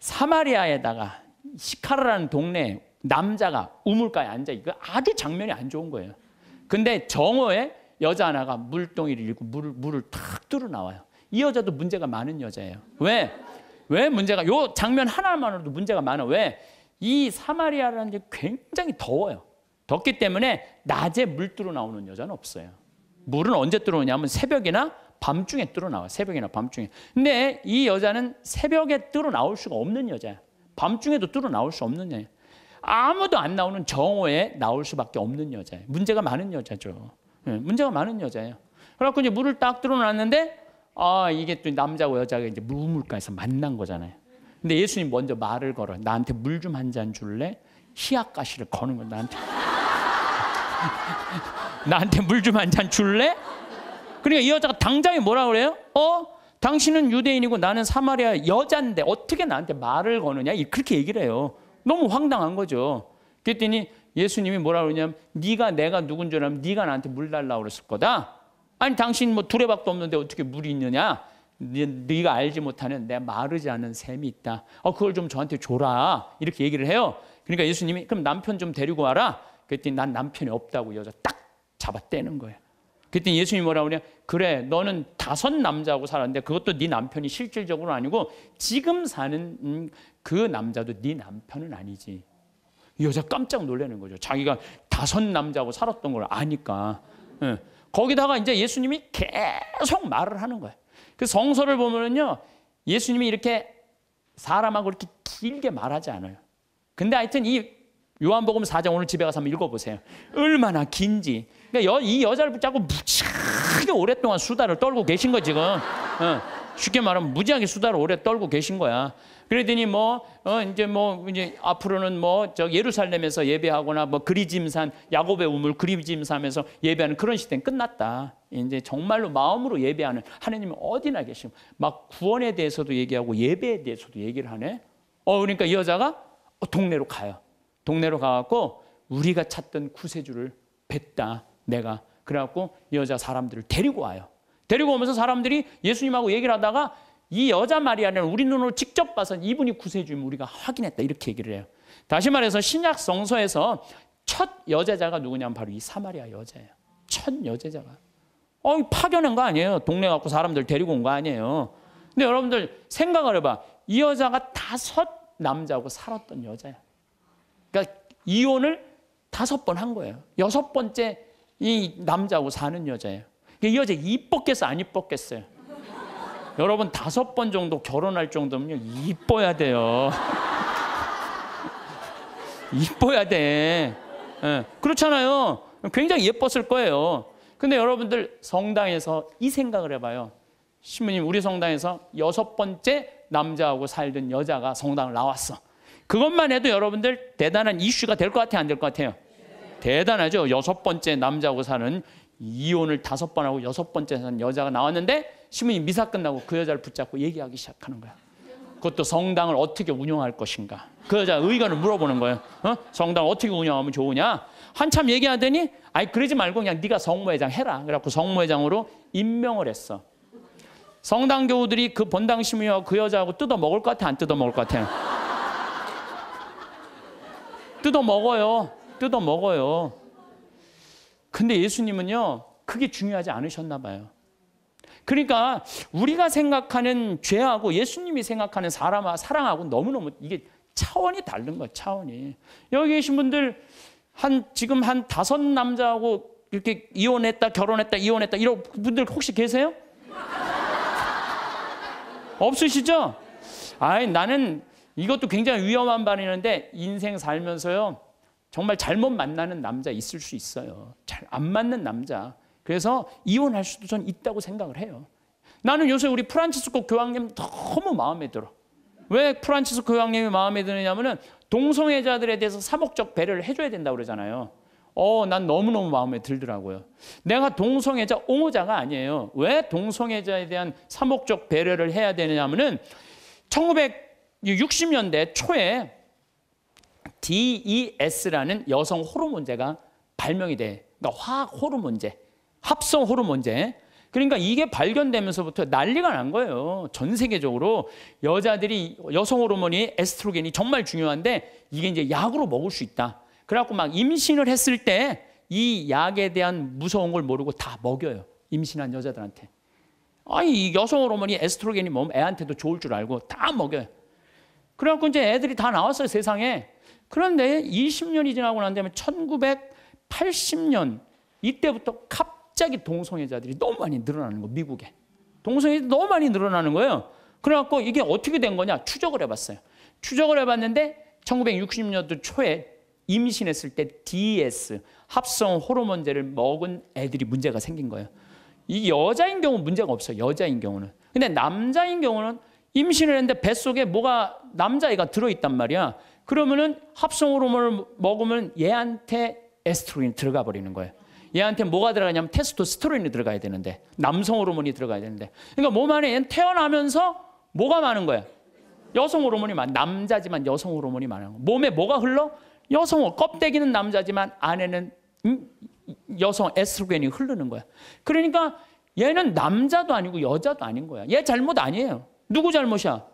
사마리아에다가 시카라라는 동네 남자가 우물가에 앉아 이거 아주 장면이 안 좋은 거예요. 근데 정오에 여자 하나가 물동이를 잃고 물 물을 탁 뚫어 나와요. 이 여자도 문제가 많은 여자예요. 왜? 왜 문제가 요 장면 하나만으로도 문제가 많아. 왜? 이 사마리아라는 게 굉장히 더워요. 덥기 때문에 낮에 물 뚫어 나오는 여자는 없어요. 물은 언제 뚫어오냐면 새벽이나 밤중에 뚫어 나와. 새벽이나 밤중에. 근데 이 여자는 새벽에 뚫어 나올 수가 없는 여자야. 밤중에도 뚫어 나올 수 없는 여자. 아무도 안 나오는 정오에 나올 수밖에 없는 여자예요. 문제가 많은 여자죠. 예, 문제가 많은 여자예요. 그래갖고 이제 물을 딱 뚫어놨는데 아, 이게 또 남자고 여자가 이제 무물가에서 만난 거잖아요. 근데 예수님 먼저 말을 걸어. 나한테 물 좀 한 잔 줄래? 희약가시를 거는 거 나한테. 나한테 물 좀 한 잔 줄래? 그러니까 이 여자가 당장에 뭐라 그래요? 어? 당신은 유대인이고 나는 사마리아 여잔데 어떻게 나한테 말을 거느냐? 그렇게 얘기를 해요. 너무 황당한 거죠. 그랬더니 예수님이 뭐라 그러냐면 네가 내가 누군 줄 알면 네가 나한테 물 달라고 그랬을 거다. 아니 당신 뭐 두레박도 없는데 어떻게 물이 있느냐? 네, 가 알지 못하는 내 마르지 않은 샘이 있다. 어 그걸 좀 저한테 줘라. 이렇게 얘기를 해요. 그러니까 예수님이 그럼 남편 좀 데리고 와라. 그랬더니 난 남편이 없다고 여자 딱 잡아 떼는 거예요. 그랬더니 예수님이 뭐라고 그냐 그래 너는 다섯 남자하고 살았는데 그것도 네 남편이 실질적으로 아니고 지금 사는 음, 그 남자도 네 남편은 아니지. 여자 깜짝 놀라는 거죠. 자기가 다섯 남자하고 살았던 걸 아니까. 응. 예. 거기다가 이제 예수님이 계속 말을 하는 거예요. 그 성서를 보면요 예수님이 이렇게 사람하고 이렇게 길게 말하지 않아요. 근데 하여튼 이 요한복음 4장 오늘 집에 가서 한번 읽어보세요. 얼마나 긴지. 그러니까 여, 이 여자를 붙잡고 무지하게 오랫동안 수다를 떨고 계신 거 지금. 어, 쉽게 말하면 무지하게 수다를 오래 떨고 계신 거야. 그러더니 뭐 어, 이제 뭐 이제 앞으로는 뭐 저 예루살렘에서 예배하거나 뭐 그리짐산 야곱의 우물 그리짐산에서 예배하는 그런 시대는 끝났다. 이제 정말로 마음으로 예배하는 하느님은 어디나 계시고 막 구원에 대해서도 얘기하고 예배에 대해서도 얘기를 하네. 어 그러니까 이 여자가 동네로 가요. 동네로 가갖고 우리가 찾던 구세주를 뵀다 내가 그래갖고 여자 사람들을 데리고 와요. 데리고 오면서 사람들이 예수님하고 얘기를 하다가 이 여자 마리아는 우리 눈으로 직접 봐서 이분이 구세주임 우리가 확인했다 이렇게 얘기를 해요. 다시 말해서 신약 성서에서 첫 여제자가 누구냐면 바로 이 사마리아 여자예요. 첫 여제자가. 어, 파견한 거 아니에요. 동네 갖고 사람들 데리고 온 거 아니에요. 근데 여러분들 생각을 해봐. 이 여자가 다섯 남자하고 살았던 여자야. 그러니까 이혼을 다섯 번 한 거예요. 여섯 번째 이 남자하고 사는 여자예요. 그러니까 이 여자 이뻤겠어? 안 이뻤겠어요? 여러분 다섯 번 정도 결혼할 정도면 이뻐야 돼요. 이뻐야 돼. 네. 그렇잖아요. 굉장히 예뻤을 거예요. 근데 여러분들 성당에서 이 생각을 해봐요. 신부님 우리 성당에서 여섯 번째 남자하고 살던 여자가 성당을 나왔어. 그것만 해도 여러분들 대단한 이슈가 될 것 같아요? 안 될 것 같아요? 대단하죠. 여섯 번째 남자하고 사는 이혼을 다섯 번 하고 여섯 번째 사는 여자가 나왔는데 시몬이 미사 끝나고 그 여자를 붙잡고 얘기하기 시작하는 거야. 그것도 성당을 어떻게 운영할 것인가. 그 여자 의견을 물어보는 거예요. 어? 성당 어떻게 운영하면 좋으냐? 한참 얘기하더니 아니 그러지 말고 그냥 네가 성모회장 해라. 그래갖고 성모회장으로 임명을 했어. 성당 교우들이 그 본당 시민이와 그 여자하고 뜯어 먹을 것 같아? 안 뜯어 먹을 것같아 뜯어 먹어요. 뜯어 먹어요. 근데 예수님은요, 그게 중요하지 않으셨나 봐요. 그러니까 우리가 생각하는 죄하고 예수님이 생각하는 사람 사랑하고 너무너무 이게 차원이 다른 거예 차원이. 여기 계신 분들 한 지금 한 다섯 남자하고 이렇게 이혼했다 결혼했다 이혼했다 이런 분들 혹시 계세요? 없으시죠? 아니 나는 이것도 굉장히 위험한 반이는데 인생 살면서요 정말 잘못 만나는 남자 있을 수 있어요. 잘 안 맞는 남자. 그래서 이혼할 수도 전 있다고 생각을 해요. 나는 요새 우리 프란치스코 교황님 너무 마음에 들어. 왜 프란치스코 교황님이 마음에 드느냐면은 동성애자들에 대해서 사목적 배려를 해줘야 된다고 그러잖아요. 어, 난 너무너무 마음에 들더라고요. 내가 동성애자 옹호자가 아니에요. 왜 동성애자에 대한 사목적 배려를 해야 되냐면은 1960년대 초에 DES라는 여성 호르몬제가 발명이 돼. 그러니까 화학 호르몬제. 합성 호르몬제. 그러니까 이게 발견되면서부터 난리가 난 거예요. 전 세계적으로 여자들이 여성 호르몬이 에스트로겐이 정말 중요한데 이게 이제 약으로 먹을 수 있다. 그래갖고 막 임신을 했을 때 이 약에 대한 무서운 걸 모르고 다 먹여요. 임신한 여자들한테. 아니 여성 호르몬이 에스트로겐이 몸 애한테도 좋을 줄 알고 다 먹여요. 그래갖고 이제 애들이 다 나왔어요 세상에. 그런데 20년이 지나고 난 다음에 1980년 이때부터 카 갑자기 동성애자들이 너무 많이 늘어나는 거 미국에. 동성애자 너무 많이 늘어나는 거예요. 그래갖고 이게 어떻게 된 거냐 추적을 해봤어요. 추적을 해봤는데 1960년도 초에 임신했을 때 d s 합성 호르몬제를 먹은 애들이 문제가 생긴 거예요. 이 여자인 경우 문제가 없어요. 여자인 경우는. 근데 남자인 경우는 임신을 했는데 뱃속에 뭐가 남자애가 들어있단 말이야. 그러면은 합성 호르몬을 먹으면 얘한테 에스트로겐 들어가 버리는 거예요. 얘한테 뭐가 들어가냐면 테스토스테론이 들어가야 되는데 남성 호르몬이 들어가야 되는데 그러니까 몸 안에 얘는 태어나면서 뭐가 많은 거야? 여성 호르몬이 많아 남자지만 여성 호르몬이 많아 몸에 뭐가 흘러? 여성 껍데기는 남자지만 안에는 음, 여성 에스트로겐이 흐르는 거야. 그러니까 얘는 남자도 아니고 여자도 아닌 거야. 얘 잘못 아니에요. 누구 잘못이야?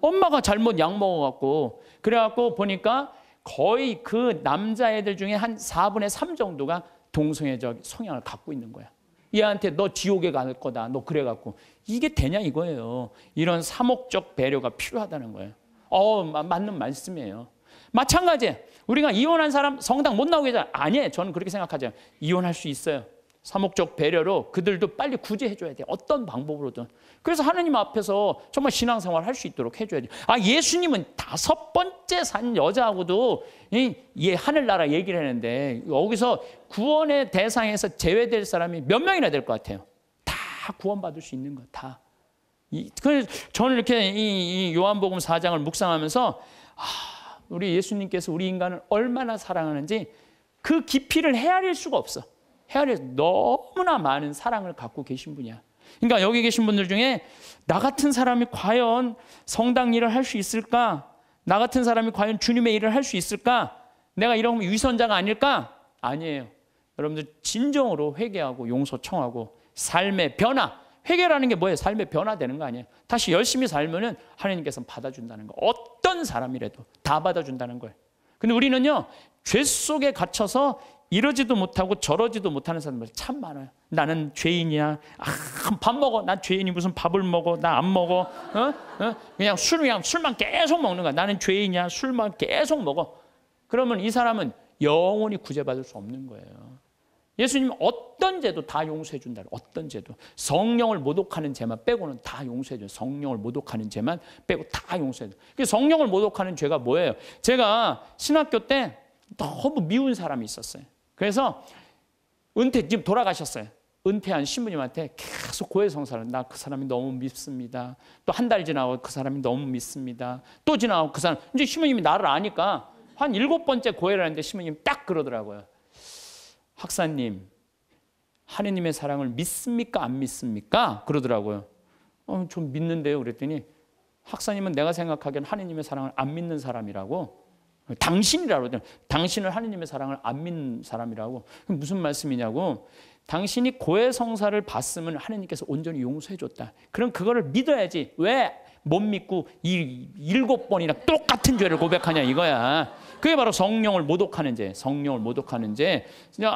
엄마가 잘못 약 먹어갖고 그래갖고 보니까 거의 그 남자애들 중에 한 4분의 3 정도가 동성애적 성향을 갖고 있는 거야. 얘한테 너 지옥에 갈 거다. 너 그래 갖고 이게 되냐 이거예요. 이런 사목적 배려가 필요하다는 거예요. 어, 맞는 말씀이에요. 마찬가지 우리가 이혼한 사람 성당 못 나오게 하자. 아니에요. 저는 그렇게 생각하지 않아요. 이혼할 수 있어요. 사목적 배려로 그들도 빨리 구제해줘야 돼. 어떤 방법으로든. 그래서 하느님 앞에서 정말 신앙생활 할 수 있도록 해줘야 돼. 아, 예수님은 다섯 번째 산 여자하고도 이, 예, 하늘나라 얘기를 했는데 여기서 구원의 대상에서 제외될 사람이 몇 명이나 될 것 같아요. 다 구원받을 수 있는 거, 다. 이, 그래서 저는 이렇게 이, 이 요한복음 4장을 묵상하면서 아, 우리 예수님께서 우리 인간을 얼마나 사랑하는지 그 깊이를 헤아릴 수가 없어. 해아에서 너무나 많은 사랑을 갖고 계신 분이야. 그러니까 여기 계신 분들 중에 나 같은 사람이 과연 성당 일을 할 수 있을까? 나 같은 사람이 과연 주님의 일을 할 수 있을까? 내가 이러면 위선자가 아닐까? 아니에요. 여러분들 진정으로 회개하고 용서 청하고 삶의 변화, 회개라는 게 뭐예요? 삶의 변화되는 거 아니에요. 다시 열심히 살면은 하나님께서 받아준다는 거. 어떤 사람이라도 다 받아준다는 거예요. 근데 우리는요 죄 속에 갇혀서 이러지도 못하고 저러지도 못하는 사람들 참 많아요. 나는 죄인이야. 아, 밥 먹어. 난 죄인이 무슨 밥을 먹어. 나 안 먹어. 어? 어? 그냥 술, 그냥 술만 계속 먹는 거야. 나는 죄인이야. 술만 계속 먹어. 그러면 이 사람은 영원히 구제받을 수 없는 거예요. 예수님은 어떤 죄도 다 용서해 준다. 어떤 죄도. 성령을 모독하는 죄만 빼고는 다 용서해 줘 성령을 모독하는 죄만 빼고 다 용서해 줘요. 그 성령을 모독하는 죄가 뭐예요? 제가 신학교 때 너무 미운 사람이 있었어요. 그래서 은퇴 지금 돌아가셨어요. 은퇴한 신부님한테 계속 고해성사를 나 그 사람이 너무 믿습니다. 또 한 달 지나고 그 사람이 너무 믿습니다. 또 지나고 그 사람 이제 신부님이 나를 아니까 한 일곱 번째 고해를 하는데 신부님 딱 그러더라고요. 학사님 하느님의 사랑을 믿습니까 안 믿습니까 그러더라고요. 어, 좀 믿는데요. 그랬더니 학사님은 내가 생각하기엔 하느님의 사랑을 안 믿는 사람이라고 당신이라고 당신을 하느님의 사랑을 안 믿는 사람이라고 무슨 말씀이냐고 당신이 고해 성사를 봤으면 하느님께서 온전히 용서해 줬다. 그럼 그거를 믿어야지. 왜 못 믿고 이 일곱 번이나 똑같은 죄를 고백하냐 이거야. 그게 바로 성령을 모독하는 죄, 성령을 모독하는 죄.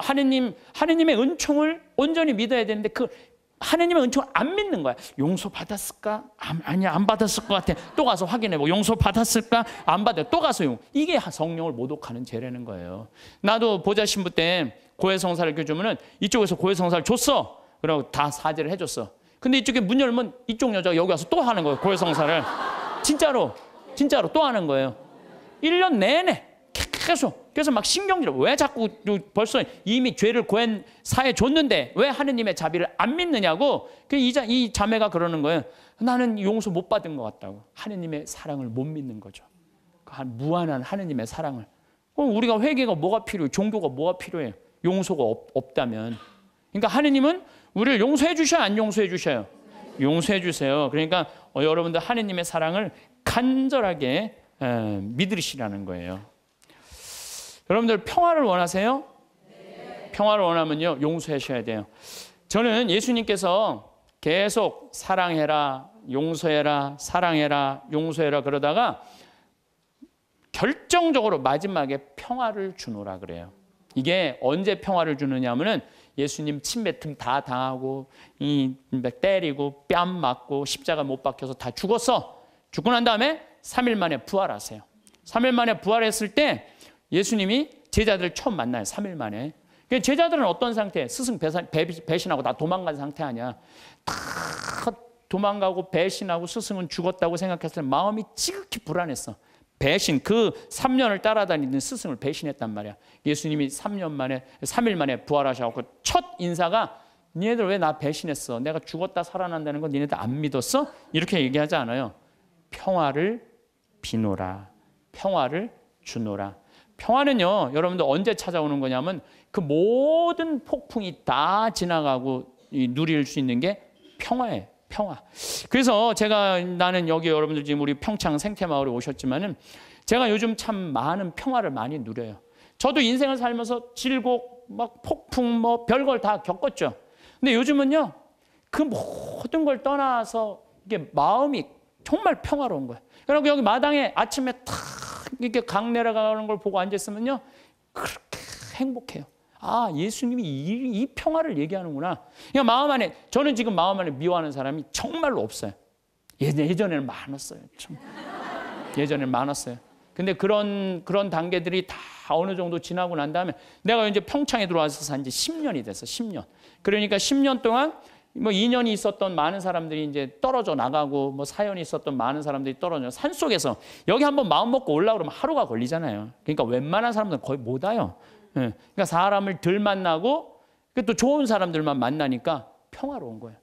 하느님 하느님의 은총을 온전히 믿어야 되는데 그 하느님의 은총을 안 믿는 거야. 용서 받았을까? 아, 니안 받았을 것 같아. 또 가서 확인해보고 용서 받았을까? 안 받아. 또 가서 용. 이게 성령을 모독하는 죄라는 거예요. 나도 보좌 신부 때 고해 성사를 교주면은 이쪽에서 고해 성사를 줬어. 그리고 다 사죄를 해줬어. 근데 이쪽에 문 열면 이쪽 여자가 여기 와서 또 하는 거예요. 고해 성사를. 진짜로 진짜로 또 하는 거예요. 1년 내내 계속 그래서 막 신경질, 왜 자꾸 벌써 이미 죄를 구한 사에 줬는데 왜 하느님의 자비를 안 믿느냐고 그 이, 이 자매가 그러는 거예요. 나는 용서 못 받은 것 같다고. 하느님의 사랑을 못 믿는 거죠. 그 무한한 하느님의 사랑을. 그럼 우리가 회개가 뭐가 필요해? 종교가 뭐가 필요해 용서가 없, 다면 그러니까 하느님은 우리를 용서해 주셔요? 안 용서해 주셔요? 용서해 주세요. 그러니까 어, 여러분들 하느님의 사랑을 간절하게 믿으시라는 거예요. 여러분들 평화를 원하세요? 평화를 원하면요, 용서하셔야 돼요. 저는 예수님께서 계속 사랑해라, 용서해라, 사랑해라, 용서해라 그러다가 결정적으로 마지막에 평화를 주노라 그래요. 이게 언제 평화를 주느냐면은 예수님 침뱉음 다 당하고 이 때리고 뺨 맞고 십자가 못 박혀서 다 죽었어. 죽고 난 다음에 3일 만에 부활하세요. 3일 만에 부활했을 때 예수님이 제자들을 처음 만나요. 3일 만에. 그러니까 제자들은 어떤 상태? 스승 배신, 하고나 도망간 상태 아니야. 다 도망가고 배신하고 스승은 죽었다고 생각했을 때 마음이 지극히 불안했어. 배신 그 3년을 따라다니는 스승을 배신했단 말이야. 예수님이 3년 만에 3일 만에 부활하셔갖고 첫 인사가 니네들 왜 나 배신했어? 내가 죽었다 살아난다는 건 니네들 안 믿었어? 이렇게 얘기하지 않아요. 평화를 비노라. 평화를 주노라. 평화는요, 여러분들 언제 찾아오는 거냐면 그 모든 폭풍이 다 지나가고 누릴 수 있는 게 평화예요. 평화. 그래서 제가 나는 여기 여러분들 지금 우리 평창 생태마을에 오셨지만은 제가 요즘 참 많은 평화를 많이 누려요. 저도 인생을 살면서 질곡, 막 폭풍, 뭐 별걸 다 겪었죠. 근데 요즘은요, 그 모든 걸 떠나서 이게 마음이 정말 평화로운 거예요. 여러분 여기 마당에 아침에 탁 이렇게 강 내려가는 걸 보고 앉았으면요. 그렇게 행복해요. 아, 예수님이 이, 이 평화를 얘기하는구나. 그러니까 마음 안에, 저는 지금 마음 안에 미워하는 사람이 정말로 없어요. 예전에는 많았어요. 참. 예전에는 많았어요. 근데 그런, 그런 단계들이 다 어느 정도 지나고 난 다음에 내가 이제 평창에 들어와서 산지 10년이 됐어, 10년. 그러니까 10년 동안 뭐 인연이 있었던 많은 사람들이 이제 떨어져 나가고 뭐 사연이 있었던 많은 사람들이 떨어져 산 속에서 여기 한번 마음 먹고 올라 오러면 하루가 걸리잖아요. 그러니까 웬만한 사람들은 거의 못 와요. 예. 그러니까 사람을 덜 만나고 그 또 좋은 사람들만 만나니까 평화로운 거예요.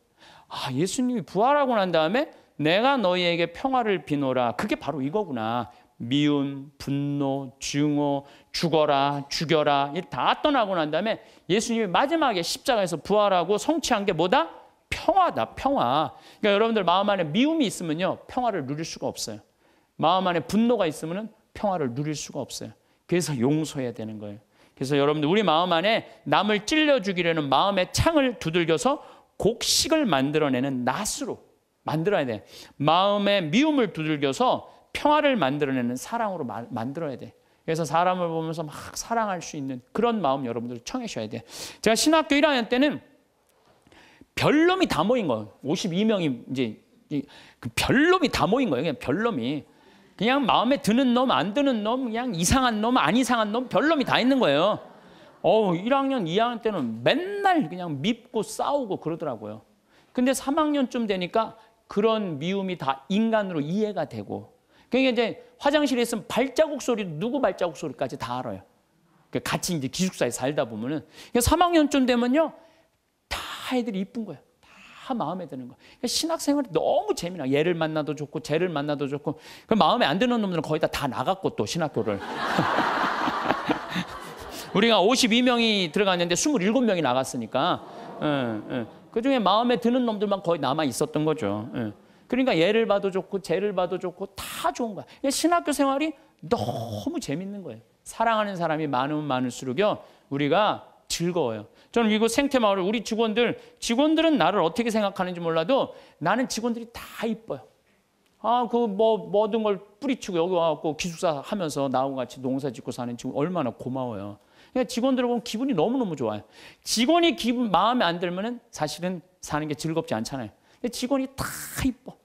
아 예수님이 부활하고 난 다음에 내가 너희에게 평화를 비노라. 그게 바로 이거구나. 미움, 분노, 증오, 죽어라, 죽여라 다 떠나고 난 다음에 예수님이 마지막에 십자가에서 부활하고 성취한 게 뭐다? 평화다, 평화. 그러니까 여러분들 마음 안에 미움이 있으면요, 평화를 누릴 수가 없어요. 마음 안에 분노가 있으면 평화를 누릴 수가 없어요. 그래서 용서해야 되는 거예요. 그래서 여러분들 우리 마음 안에 남을 찔려 죽이려는 마음의 창을 두들겨서 곡식을 만들어내는 낫으로 만들어야 돼. 마음의 미움을 두들겨서 평화를 만들어내는 사랑으로 마, 만들어야 돼. 그래서 사람을 보면서 막 사랑할 수 있는 그런 마음 여러분들 청해셔야 돼. 제가 신학교 1학년 때는 별놈이 다 모인 거예요. 52명이 이제 그 별놈이 다 모인 거예요. 그냥 별놈이. 그냥 마음에 드는 놈, 안 드는 놈, 그냥 이상한 놈, 안 이상한 놈, 별놈이 다 있는 거예요. 어, 1학년, 2학년 때는 맨날 그냥 밉고 싸우고 그러더라고요. 근데 3학년쯤 되니까 그런 미움이 다 인간으로 이해가 되고. 그러니까 이제 화장실에 있으면 발자국 소리, 누구 발자국 소리까지 다 알아요. 그 같이 이제 기숙사에 살다 보면은. 3학년쯤 되면요. 아이들이 이쁜 거야. 다 마음에 드는 거. 그러니까 신학생활이 너무 재미나. 얘를 만나도 좋고 쟤를 만나도 좋고. 그 마음에 안 드는 놈들은 거의 다다 다 나갔고 또 신학교를. 우리가 52명이 들어갔는데 27명이 나갔으니까. 응, 예, 응. 예. 그 중에 마음에 드는 놈들만 거의 남아 있었던 거죠. 응. 예. 그러니까 얘를 봐도 좋고 쟤를 봐도 좋고 다 좋은 거야. 그러니까 신학교 생활이 너무 재밌는 거예요. 사랑하는 사람이 많으면 많을수록요 우리가 즐거워요. 저는 이거 생태마을 우리 직원들, 직원들은 나를 어떻게 생각하는지 몰라도 나는 직원들이 다 이뻐요. 아, 그 뭐, 모든 걸 뿌리치고 여기 와갖고 기숙사 하면서 나하고 같이 농사 짓고 사는 지금 얼마나 고마워요. 그러니까 직원들 보면 기분이 너무너무 좋아요. 직원이 기분, 마음에 안 들면은 사실은 사는 게 즐겁지 않잖아요. 근데 직원이 다 이뻐.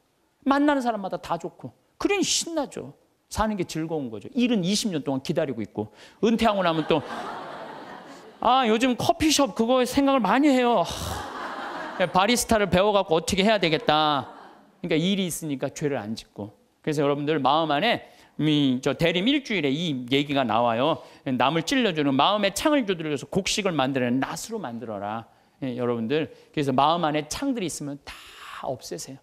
만나는 사람마다 다 좋고. 그러니 신나죠. 사는 게 즐거운 거죠. 일은 20년 동안 기다리고 있고, 은퇴하고 나면 또 아, 요즘 커피숍 그거 생각을 많이 해요. 하, 바리스타를 배워갖고 어떻게 해야 되겠다. 그러니까 일이 있으니까 죄를 안 짓고. 그래서 여러분들 마음 안에 음, 저 대림 일주일에 이 얘기가 나와요. 남을 찔러주는 마음에 창을 두드려서 곡식을 만들어낸 낫으로 만들어라. 예, 여러분들 그래서 마음 안에 창들이 있으면 다 없애세요.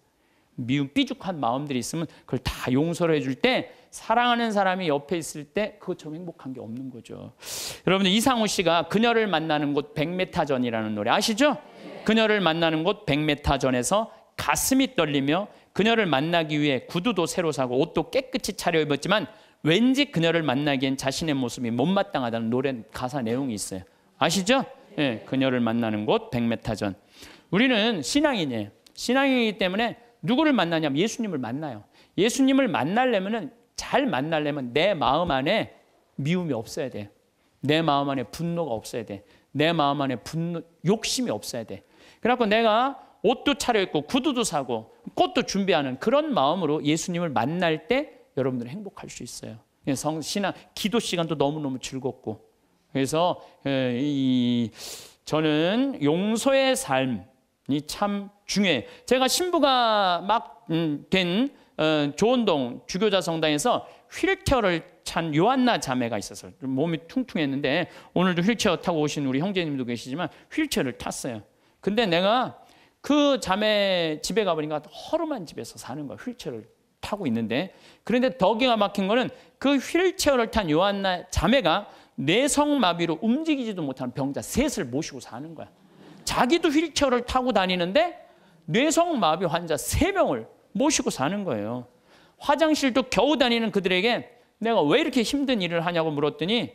미운 삐죽한 마음들이 있으면 그걸 다 용서를 해줄 때 사랑하는 사람이 옆에 있을 때 그것처럼 행복한 게 없는 거죠. 여러분 이상우 씨가 그녀를 만나는 곳 100m 전이라는 노래 아시죠? 그녀를 만나는 곳 100m 전에서 가슴이 떨리며 그녀를 만나기 위해 구두도 새로 사고 옷도 깨끗이 차려 입었지만 왠지 그녀를 만나기엔 자신의 모습이 못마땅하다는 노래 가사 내용이 있어요. 아시죠? 예, 그녀를 만나는 곳 100m 전. 우리는 신앙인이에요. 신앙이기 때문에 누구를 만나냐면 예수님을 만나요. 예수님을 만나려면 잘 만나려면 내 마음 안에 미움이 없어야 돼. 내 마음 안에 분노가 없어야 돼. 내 마음 안에 분노, 욕심이 없어야 돼. 그래갖고 내가 옷도 차려입고 구두도 사고 꽃도 준비하는 그런 마음으로 예수님을 만날 때 여러분들 행복할 수 있어요. 성 신앙 기도 시간도 너무 너무 즐겁고 그래서 이 저는 용서의 삶이 참 중요해. 제가 신부가 막된 음, 어, 조원동 주교자 성당에서 휠체어를 찬 요한나 자매가 있어서 몸이 퉁퉁했는데 오늘도 휠체어 타고 오신 우리 형제님도 계시지만 휠체어를 탔어요. 근데 내가 그 자매 집에 가보니까 허름한 집에서 사는 거야. 휠체어를 타고 있는데 그런데 더 기가 막힌 거는 그 휠체어를 탄 요한나 자매가 내성마비로 움직이지도 못하는 병자 셋을 모시고 사는 거야. 자기도 휠체어를 타고 다니는데 뇌성마비 환자 세명을 모시고 사는 거예요. 화장실도 겨우 다니는 그들에게 내가 왜 이렇게 힘든 일을 하냐고 물었더니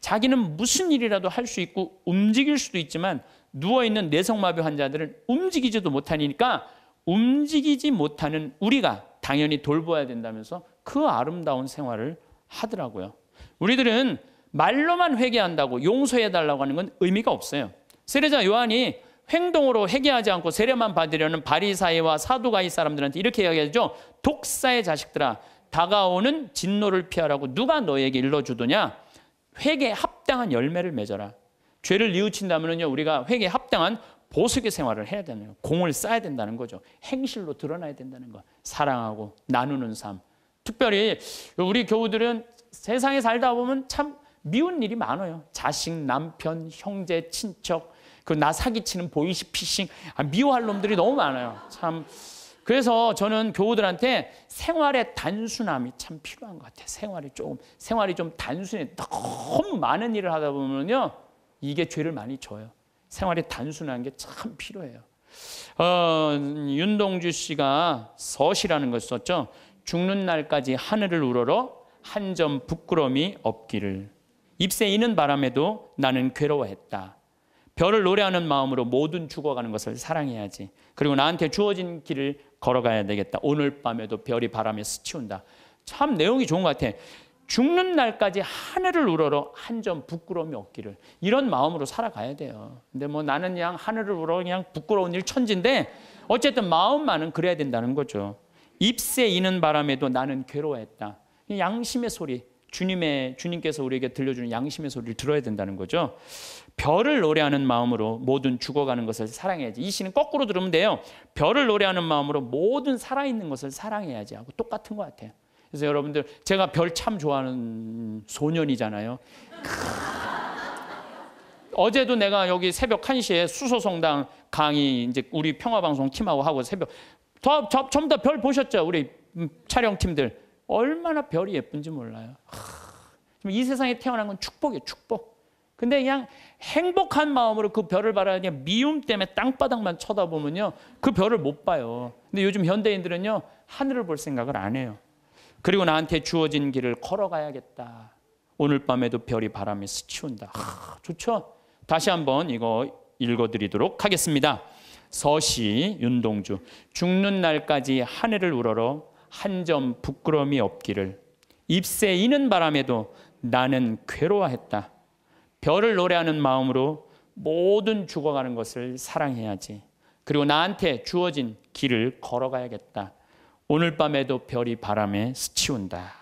자기는 무슨 일이라도 할 수 있고 움직일 수도 있지만 누워있는 내성마비 환자들을 움직이지도 못하니까 움직이지 못하는 우리가 당연히 돌봐야 된다면서 그 아름다운 생활을 하더라고요. 우리들은 말로만 회개한다고 용서해달라고 하는 건 의미가 없어요. 세례자 요한이 행동으로 회개하지 않고 세례만 받으려는 바리사이와 사두가이 사람들한테 이렇게 이야기하죠. 독사의 자식들아 다가오는 진노를 피하라고 누가 너에게 일러주더냐? 회개 합당한 열매를 맺어라. 죄를 뉘우친다면요 우리가 회개 합당한 보수의 생활을 해야 되는 거예요. 공을 쌓아야 된다는 거죠. 행실로 드러나야 된다는 거. 사랑하고 나누는 삶. 특별히 우리 교우들은 세상에 살다 보면 참 미운 일이 많아요. 자식, 남편, 형제, 친척, 그나 사기치는 보이시 피싱 아, 미워할 놈들이 너무 많아요. 참 그래서 저는 교우들한테 생활의 단순함이 참 필요한 것 같아요. 생활이 조금 생활이 좀 단순해 너무 많은 일을 하다 보면요 이게 죄를 많이 져요. 생활이 단순한 게 참 필요해요. 어, 윤동주 씨가 서시라는 걸 썼죠. 죽는 날까지 하늘을 우러러 한 점 부끄러움이 없기를. 입새 이는 바람에도 나는 괴로워했다. 별을 노래하는 마음으로 모든 죽어가는 것을 사랑해야지. 그리고 나한테 주어진 길을 걸어가야 되겠다. 오늘 밤에도 별이 바람에 스치운다. 참 내용이 좋은 것 같아. 죽는 날까지 하늘을 우러러 한 점 부끄러움이 없기를 이런 마음으로 살아가야 돼요. 근데 뭐 나는 그냥 하늘을 우러러 그냥 부끄러운 일천인데 어쨌든 마음만은 그래야 된다는 거죠. 입새 이는 바람에도 나는 괴로워했다. 양심의 소리, 주님의 주님께서 우리에게 들려주는 양심의 소리를 들어야 된다는 거죠. 별을 노래하는 마음으로 모든 죽어가는 것을 사랑해야지. 이 시는 거꾸로 들으면 돼요. 별을 노래하는 마음으로 모든 살아있는 것을 사랑해야지 하고 똑같은 것 같아요. 그래서 여러분들 제가 별 참 좋아하는 소년이잖아요. 어제도 내가 여기 새벽 1시에 수소성당 강의 이제 우리 평화방송 팀하고 하고 새벽 더, 더, 전부 다별 보셨죠? 우리 촬영팀들 얼마나 별이 예쁜지 몰라요. 하, 이 세상에 태어난 건 축복이에요. 축복. 근데 그냥 행복한 마음으로 그 별을 바라냐 미움 때문에 땅바닥만 쳐다보면요. 그 별을 못 봐요. 근데 요즘 현대인들은요. 하늘을 볼 생각을 안 해요. 그리고 나한테 주어진 길을 걸어가야겠다. 오늘 밤에도 별이 바람에 스치운다. 아, 좋죠? 다시 한번 이거 읽어드리도록 하겠습니다. 서시 윤동주 죽는 날까지 하늘을 우러러 한 점 부끄러움이 없기를 입새 이는 바람에도 나는 괴로워했다. 별을 노래하는 마음으로 모든 죽어가는 것을 사랑해야지. 그리고 나한테 주어진 길을 걸어가야겠다. 오늘 밤에도 별이 바람에 스치운다.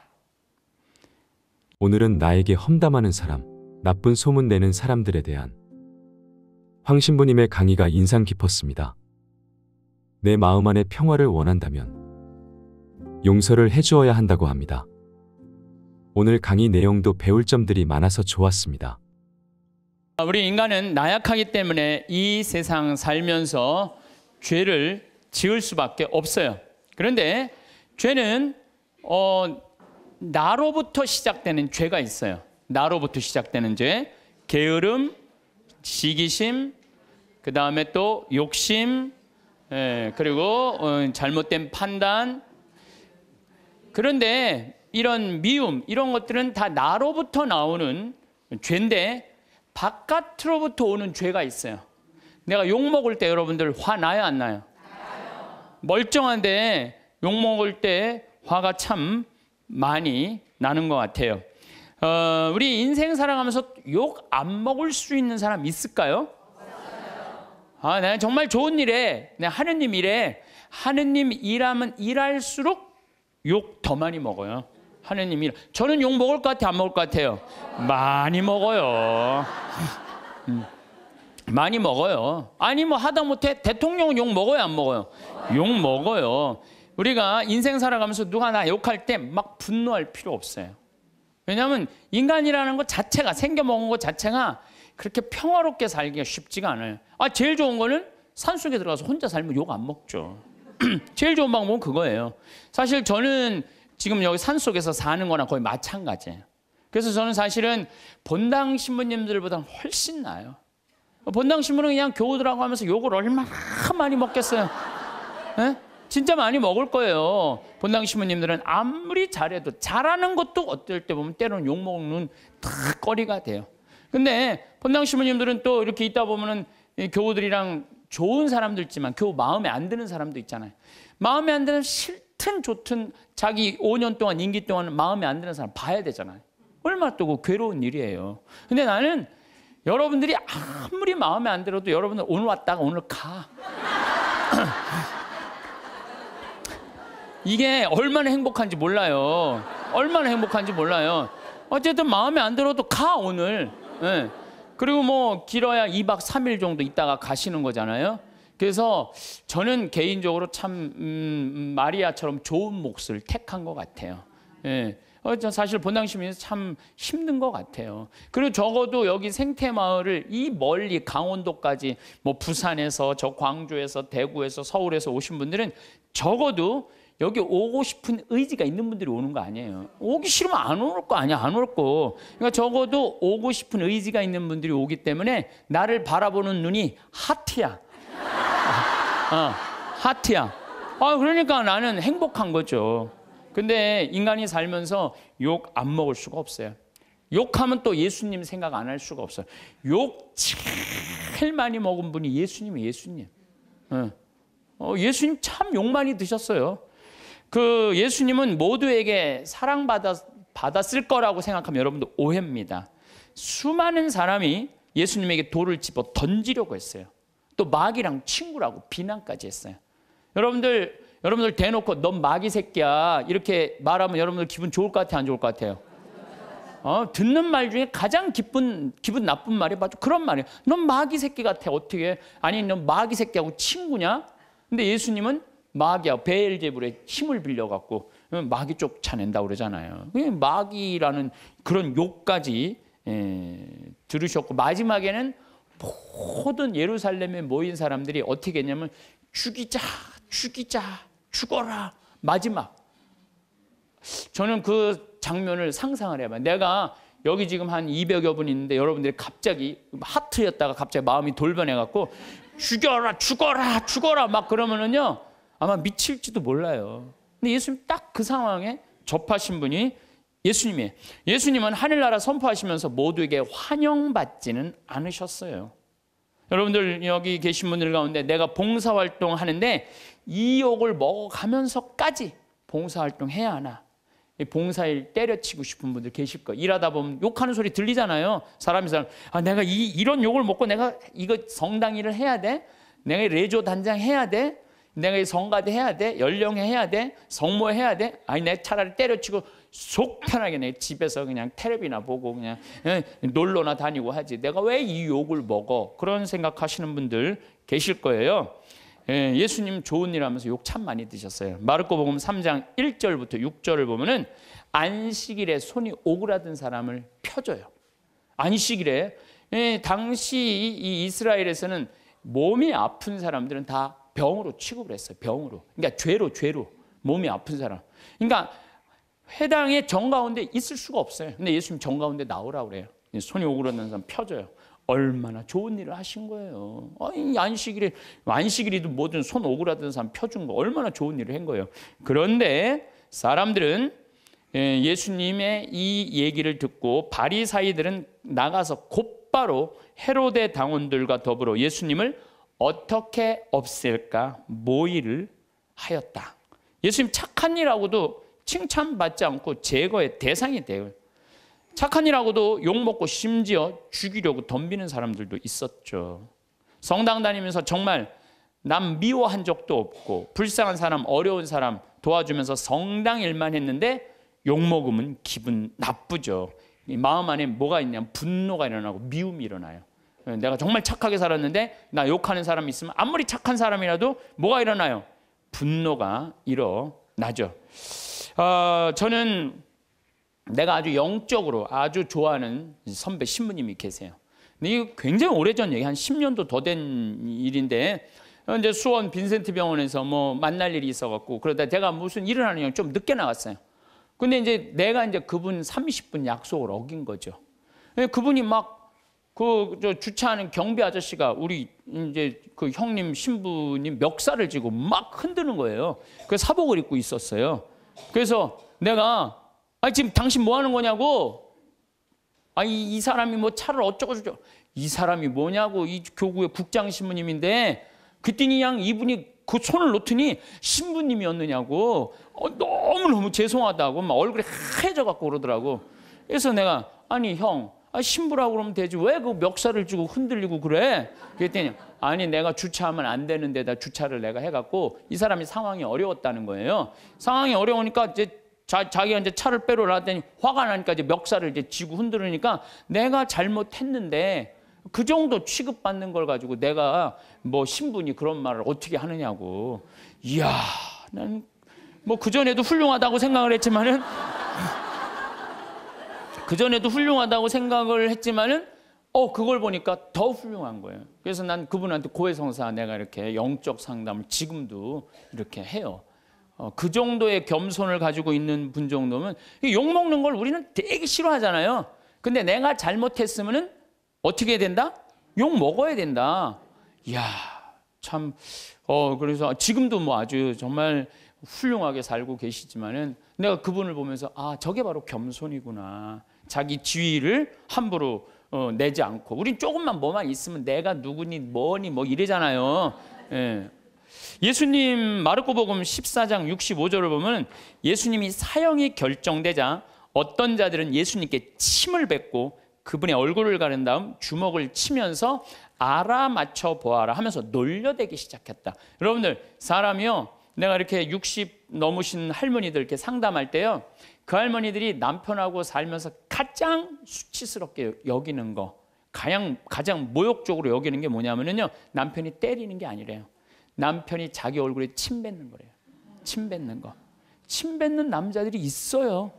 오늘은 나에게 험담하는 사람, 나쁜 소문 내는 사람들에 대한 황신부님의 강의가 인상 깊었습니다. 내 마음 안에 평화를 원한다면 용서를 해주어야 한다고 합니다. 오늘 강의 내용도 배울 점들이 많아서 좋았습니다. 우리 인간은 나약하기 때문에 이 세상 살면서 죄를 지을 수밖에 없어요. 그런데 죄는 어, 나로부터 시작되는 죄가 있어요. 나로부터 시작되는 죄, 게으름, 시기심, 그 다음에 또 욕심, 예, 그리고 어, 잘못된 판단. 그런데 이런 미움, 이런 것들은 다 나로부터 나오는 죄인데 바깥으로부터 오는 죄가 있어요. 내가 욕 먹을 때 여러분들 화 나요 안 나요? 멀쩡한데 욕 먹을 때 화가 참 많이 나는 것 같아요. 어, 우리 인생 살아가면서 욕 안 먹을 수 있는 사람 있을까요? 아, 내가 네, 정말 좋은 일에, 내 네, 하느님 일에, 하느님 일하면 일할수록 욕 더 많이 먹어요. 하느님 일. 저는 욕 먹을 것같아안 먹을 것 같아요? 많이 먹어요. 음. 많이 먹어요. 아니 뭐 하다못해 대통령은 욕 먹어요 안 먹어요? 욕 먹어요. 우리가 인생 살아가면서 누가 나 욕할 때 막 분노할 필요 없어요. 왜냐하면 인간이라는 것 자체가 생겨 먹은 것 자체가 그렇게 평화롭게 살기가 쉽지가 않아요. 아 제일 좋은 거는 산속에 들어가서 혼자 살면 욕 안 먹죠. 제일 좋은 방법은 그거예요. 사실 저는 지금 여기 산속에서 사는 거랑 거의 마찬가지예요. 그래서 저는 사실은 본당 신부님들보다 훨씬 나아요. 본당 신부는 그냥 교우들하고 하면서 욕을 얼마나 많이 먹겠어요. 에? 예? 진짜 많이 먹을 거예요. 본당 신부님들은 아무리 잘해도 잘하는 것도 어떨 때 보면 때로는 욕 먹는 탁 거리가 돼요. 근데 본당 신부님들은 또 이렇게 있다 보면은 교우들이랑 좋은 사람도 있지만 교우 마음에 안 드는 사람도 있잖아요. 마음에 안 드는 싫든 좋든 자기 5년 동안 임기 동안 마음에 안 드는 사람 봐야 되잖아요. 얼마나 또 그 괴로운 일이에요. 근데 나는 여러분들이 아무리 마음에 안 들어도 여러분들 오늘 왔다가 오늘 가. 이게 얼마나 행복한지 몰라요. 얼마나 행복한지 몰라요. 어쨌든 마음에 안 들어도 가 오늘. 네. 그리고 뭐 길어야 2박 3일 정도 있다가 가시는 거잖아요. 그래서 저는 개인적으로 참 음, 음 마리아처럼 좋은 몫을 택한 것 같아요. 네. 어, 사실 본당시민이 참 힘든 것 같아요. 그리고 적어도 여기 생태마을을 이 멀리 강원도까지 뭐 부산에서 저 광주에서 대구에서 서울에서 오신 분들은 적어도 여기 오고 싶은 의지가 있는 분들이 오는 거 아니에요. 오기 싫으면 안 올 거 아니야, 안 올 거. 그러니까 적어도 오고 싶은 의지가 있는 분들이 오기 때문에 나를 바라보는 눈이 하트야. 어, 하트야. 아, 그러니까 나는 행복한 거죠. 근데 인간이 살면서 욕 안 먹을 수가 없어요. 욕하면 또 예수님 생각 안 할 수가 없어요. 욕 제일 많이 먹은 분이 예수님이 예수님. 어, 어 예수님 참 욕 많이 드셨어요. 그 예수님은 모두에게 사랑받았을 거라고 생각하면 여러분도 오해입니다. 수많은 사람이 예수님에게 돌을 집어 던지려고 했어요. 또 마귀랑 친구라고 비난까지 했어요. 여러분들 여러분들 대놓고 넌 마귀 새끼야 이렇게 말하면 여러분들 기분 좋을 것 같아요? 안 좋을 것 같아요? 어, 듣는 말 중에 가장 기쁜 기분 나쁜 말이 바로 그런 말이에요. 넌 마귀 새끼 같아 어떻게? 아니 넌 마귀 새끼하고 친구냐? 근데 예수님은 마귀야 베엘제불의 힘을 빌려 갖고 마귀 쫓아낸다 그러잖아요. 마귀라는 그런 욕까지 예, 들으셨고 마지막에는 모든 예루살렘에 모인 사람들이 어떻게 했냐면 죽이자 죽이자 죽어라. 마지막. 저는 그 장면을 상상을 해봐요. 내가 여기 지금 한 200여 분 있는데 여러분들이 갑자기 하트였다가 갑자기 마음이 돌변해갖고 죽여라, 죽어라, 죽어라 막 그러면은요 아마 미칠지도 몰라요. 근데 예수님 딱 그 상황에 접하신 분이 예수님이 예수님은 하늘나라 선포하시면서 모두에게 환영받지는 않으셨어요. 여러분들 여기 계신 분들 가운데 내가 봉사활동 하는데 이 욕을 먹어가면서까지 봉사활동 해야 하나. 봉사일 때려치고 싶은 분들 계실 거예요. 일하다 보면 욕하는 소리 들리잖아요. 사람이 사람, 아, 내가 이, 이런 욕을 먹고 내가 이거 성당 일을 해야 돼? 내가 레조 단장 해야 돼? 내가 성가대 해야 돼? 연령회 해야 돼? 성모 해야 돼? 아니, 내가 차라리 때려치고 속 편하게 내 집에서 그냥 테레비나 보고 그냥 예, 놀러나 다니고 하지. 내가 왜 이 욕을 먹어? 그런 생각하시는 분들 계실 거예요. 예, 수님 좋은 일 하면서 욕 참 많이 드셨어요. 마르코복음 3장 1절부터 6절을 보면은 안식일에 손이 오그라든 사람을 펴줘요. 안식일에 예, 당시 이 이스라엘에서는 몸이 아픈 사람들은 다 병으로 취급을 했어요. 병으로. 그러니까 죄로 죄로 몸이 아픈 사람. 그러니까 회당의 정 가운데 있을 수가 없어요. 근데 예수님 정 가운데 나오라 그래요. 손이 오그라든 사람 펴줘요. 얼마나 좋은 일을 하신 거예요. 아니, 어, 안식일에, 안식일이도 뭐든 손오그라드 사람 펴준 거 얼마나 좋은 일을 한 거예요. 그런데 사람들은 예, 예수님의 이 얘기를 듣고 바리사이들은 나가서 곧바로 헤로데 당원들과 더불어 예수님을 어떻게 없앨까 모의를 하였다. 예수님 착한 일하고도 칭찬받지 않고 제거의 대상이 돼요. 착한 이라고도 욕먹고 심지어 죽이려고 덤비는 사람들도 있었죠. 성당 다니면서 정말 남 미워한 적도 없고 불쌍한 사람, 어려운 사람 도와주면서 성당 일만 했는데 욕먹으면 기분 나쁘죠. 마음 안에 뭐가 있냐면 분노가 일어나고 미움이 일어나요. 예, 내가 정말 착하게 살았는데 나 욕하는 사람이 있으면 아무리 착한 사람이라도 뭐가 일어나요? 분노가 일어나죠. 어, 저는 내가 아주 영적으로 아주 좋아하는 선배 신부님이 계세요. 이거 굉장히 오래전 얘기 한 10년도 더 된 일인데 이제 수원 빈센트 병원에서 뭐 만날 일이 있어 갖고 그러다 제가 무슨 일을 하느냐 좀 늦게 나갔어요. 근데 이제 내가 이제 그분 30분 약속을 어긴 거죠. 그분이 막 그 주차하는 경비 아저씨가 우리 이제 그 형님 신부님 멱살을 쥐고 막 흔드는 거예요. 그 사복을 입고 있었어요. 그래서 내가 아니 지금 당신 뭐 하는 거냐고. 아니 이 사람이 뭐 차를 어쩌고 저쩌고. 이 사람이 뭐냐고 이 교구의 국장 신부님인데 그랬더니 양 이분이 그 손을 놓더니 신부님이었느냐고 어, 너무너무 죄송하다고 막 얼굴이 하얘져 갖고 그러더라고. 그래서 내가 아니 형 아, 신부라고 그러면 되지 왜 그 멱살을 쥐고 흔들리고 그래? 그랬더니 아니 내가 주차하면 안 되는 데다 주차를 내가 해갖고 이 사람이 상황이 어려웠다는 거예요. 상황이 어려우니까 이제 자, 자기가 이제 차를 빼러 나왔더니 화가 나니까 이제 멱살을 이제 쥐고 흔들으니까 내가 잘못했는데 그 정도 취급받는 걸 가지고 내가 뭐 신분이 그런 말을 어떻게 하느냐고. 이야, 난 뭐 그전에도 훌륭하다고 생각을 했지만은 그전에도 훌륭하다고 생각을 했지만은 어, 그걸 보니까 더 훌륭한 거예요. 그래서 난 그분한테 고해성사 내가 이렇게 영적 상담을 지금도 이렇게 해요. 어, 그 정도의 겸손을 가지고 있는 분 정도면 욕 먹는 걸 우리는 되게 싫어하잖아요. 근데 내가 잘못했으면은 어떻게 해야 된다? 욕 먹어야 된다. 이야, 참, 어, 그래서 지금도 뭐 아주 정말 훌륭하게 살고 계시지만은 내가 그분을 보면서 아, 저게 바로 겸손이구나. 자기 지위를 함부로 어, 내지 않고. 우린 조금만 뭐만 있으면 내가 누구니 뭐니 뭐 이래잖아요. 예. 예수님 마르코복음 14장 65절을 보면 예수님이 사형이 결정되자 어떤 자들은 예수님께 침을 뱉고 그분의 얼굴을 가른 다음 주먹을 치면서 알아맞혀 보아라 하면서 놀려대기 시작했다. 여러분들 사람이요 내가 이렇게 60 넘으신 할머니들 이렇게 상담할 때요 그 할머니들이 남편하고 살면서 가장 수치스럽게 여기는 거 가장 가장 모욕적으로 여기는 게 뭐냐면요 남편이 때리는 게 아니래요. 남편이 자기 얼굴에 침 뱉는 거래요. 침 뱉는 거. 침 뱉는 남자들이 있어요.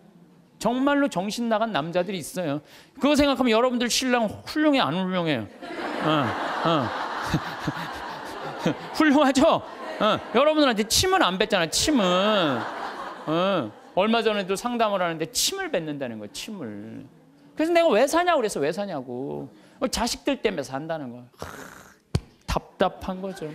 정말로 정신 나간 남자들이 있어요. 그거 생각하면 여러분들 신랑 훌륭해 안 훌륭해요? 어, 어. 훌륭하죠? 어. 여러분들한테 침은 안 뱉잖아. 침은 어, 얼마 전에도 상담을 하는데 침을 뱉는다는 거예요. 침을. 그래서 내가 왜 사냐고 그래서 왜 사냐고 뭐 자식들 때문에 산다는 거야. 하, 답답한 거죠.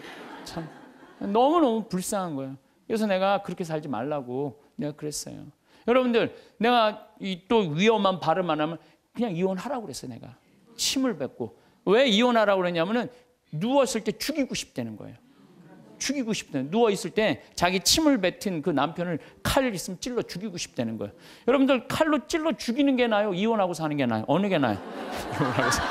너무너무 불쌍한 거예요. 그래서 내가 그렇게 살지 말라고 내가 그랬어요. 여러분들, 내가 또 위험한 발음 안 하면 그냥 이혼하라고 그랬어요, 내가. 침을 뱉고. 왜 이혼하라고 그랬냐면은 누웠을 때 죽이고 싶다는 거예요. 죽이고 싶다 누워 있을 때 자기 침을 뱉은 그 남편을 칼 있으면 찔러 죽이고 싶다는 거예요. 여러분들 칼로 찔러 죽이는 게 나요, 이혼하고 사는 게 나요, 어느 게 나요? 이혼하고 사는.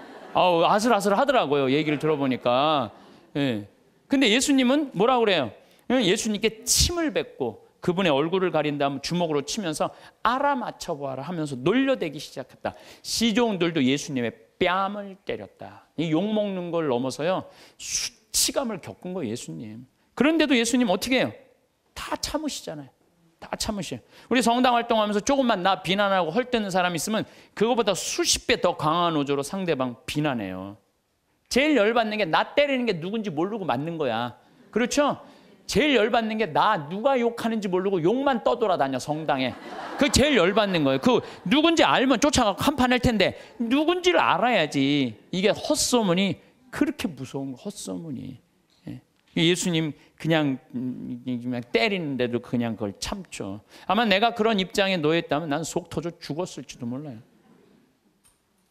아우 아슬아슬 하더라고요. 얘기를 들어보니까. 예. 근데 예수님은 뭐라고 그래요? 예, 예수님께 침을 뱉고 그분의 얼굴을 가린 다음 주먹으로 치면서 알아맞혀 보아라 하면서 놀려대기 시작했다. 시종들도 예수님의 뺨을 때렸다. 욕 먹는 걸 넘어서요. 수치감을 겪은 거예요, 예수님. 그런데도 예수님 어떻게 해요? 다 참으시잖아요. 다 참으셔. 우리 성당 활동하면서 조금만 나 비난하고 헐뜯는 사람 있으면 그거보다 수십 배 더 강한 어조로 상대방 비난해요. 제일 열받는 게 나 때리는 게 누군지 모르고 맞는 거야. 그렇죠? 제일 열받는 게 나 누가 욕하는지 모르고 욕만 떠돌아다녀 성당에. 그 제일 열받는 거예요. 그 누군지 알면 쫓아가 한판 할 텐데 누군지를 알아야지. 이게 헛소문이 그렇게 무서운 거 헛소문이. 그러니까 예수님 그냥, 음, 그냥 때리는데도 그냥 그걸 참죠. 아마 내가 그런 입장에 놓였다면 난 속 터져 죽었을지도 몰라요.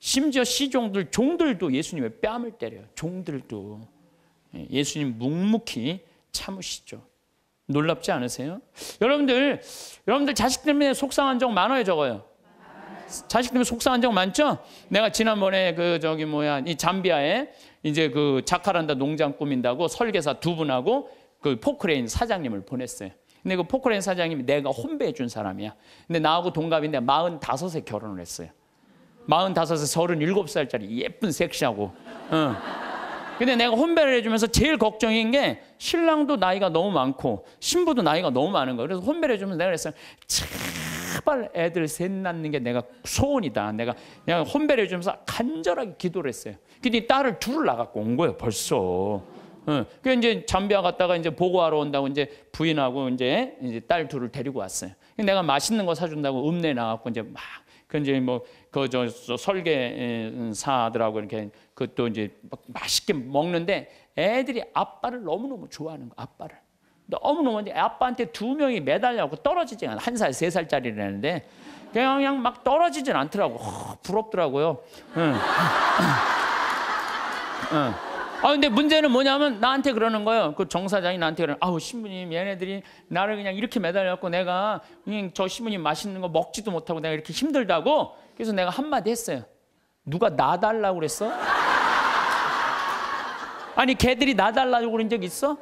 심지어 시종들, 종들도 예수님의 뺨을 때려요. 종들도. 예, 예수님 묵묵히 참으시죠. 놀랍지 않으세요? 여러분들, 여러분들 자식 때문에 속상한 적 많아요, 적어요? 자식 때문에 속상한 적 많죠? 내가 지난번에 그 저기 뭐야, 이 잠비아에 이제 그 자카란다 농장 꾸민다고 설계사 두 분하고 그 포크레인 사장님을 보냈어요. 근데 그 포크레인 사장님이 내가 혼배해 준 사람이야. 근데 나하고 동갑인데 45에 결혼을 했어요. 45에 37살짜리 예쁜 섹시하고. 응. 근데 내가 혼배를 해주면서 제일 걱정인 게 신랑도 나이가 너무 많고 신부도 나이가 너무 많은 거예요. 그래서 혼배를 해주면서 내가 그랬어요. 제발 애들 셋 낳는 게 내가 소원이다. 내가 내가 혼배를 해주면서 간절하게 기도를 했어요. 근데 딸을 둘을 나갖고 온 거예요. 벌써. 응. 그 이제 잠비아 갔다가 이제 보고하러 온다고 이제 부인하고 이제 이제 딸 둘을 데리고 왔어요. 내가 맛있는 거 사준다고 읍내 나갖고 이제 막그 이제 뭐 그 저 설계사들하고 음, 이렇게 그것도 이제 맛있게 먹는데 애들이 아빠를 너무너무 좋아하는 거 아빠를 너무너무 아빠한테 두 명이 매달려고 떨어지지 않아 한 살, 세 살짜리라는데 그냥, 그냥 막 떨어지진 않더라고 어, 부럽더라고요. 응. 응. 아 근데 문제는 뭐냐면 나한테 그러는 거예요. 그 정사장이 나한테 그러는 아우 신부님 얘네들이 나를 그냥 이렇게 매달려갖고 내가 그냥 저 신부님 맛있는 거 먹지도 못하고 내가 이렇게 힘들다고 그래서 내가 한마디 했어요. 누가 나 달라고 그랬어? 아니 걔들이 나 달라고 그런 적 있어?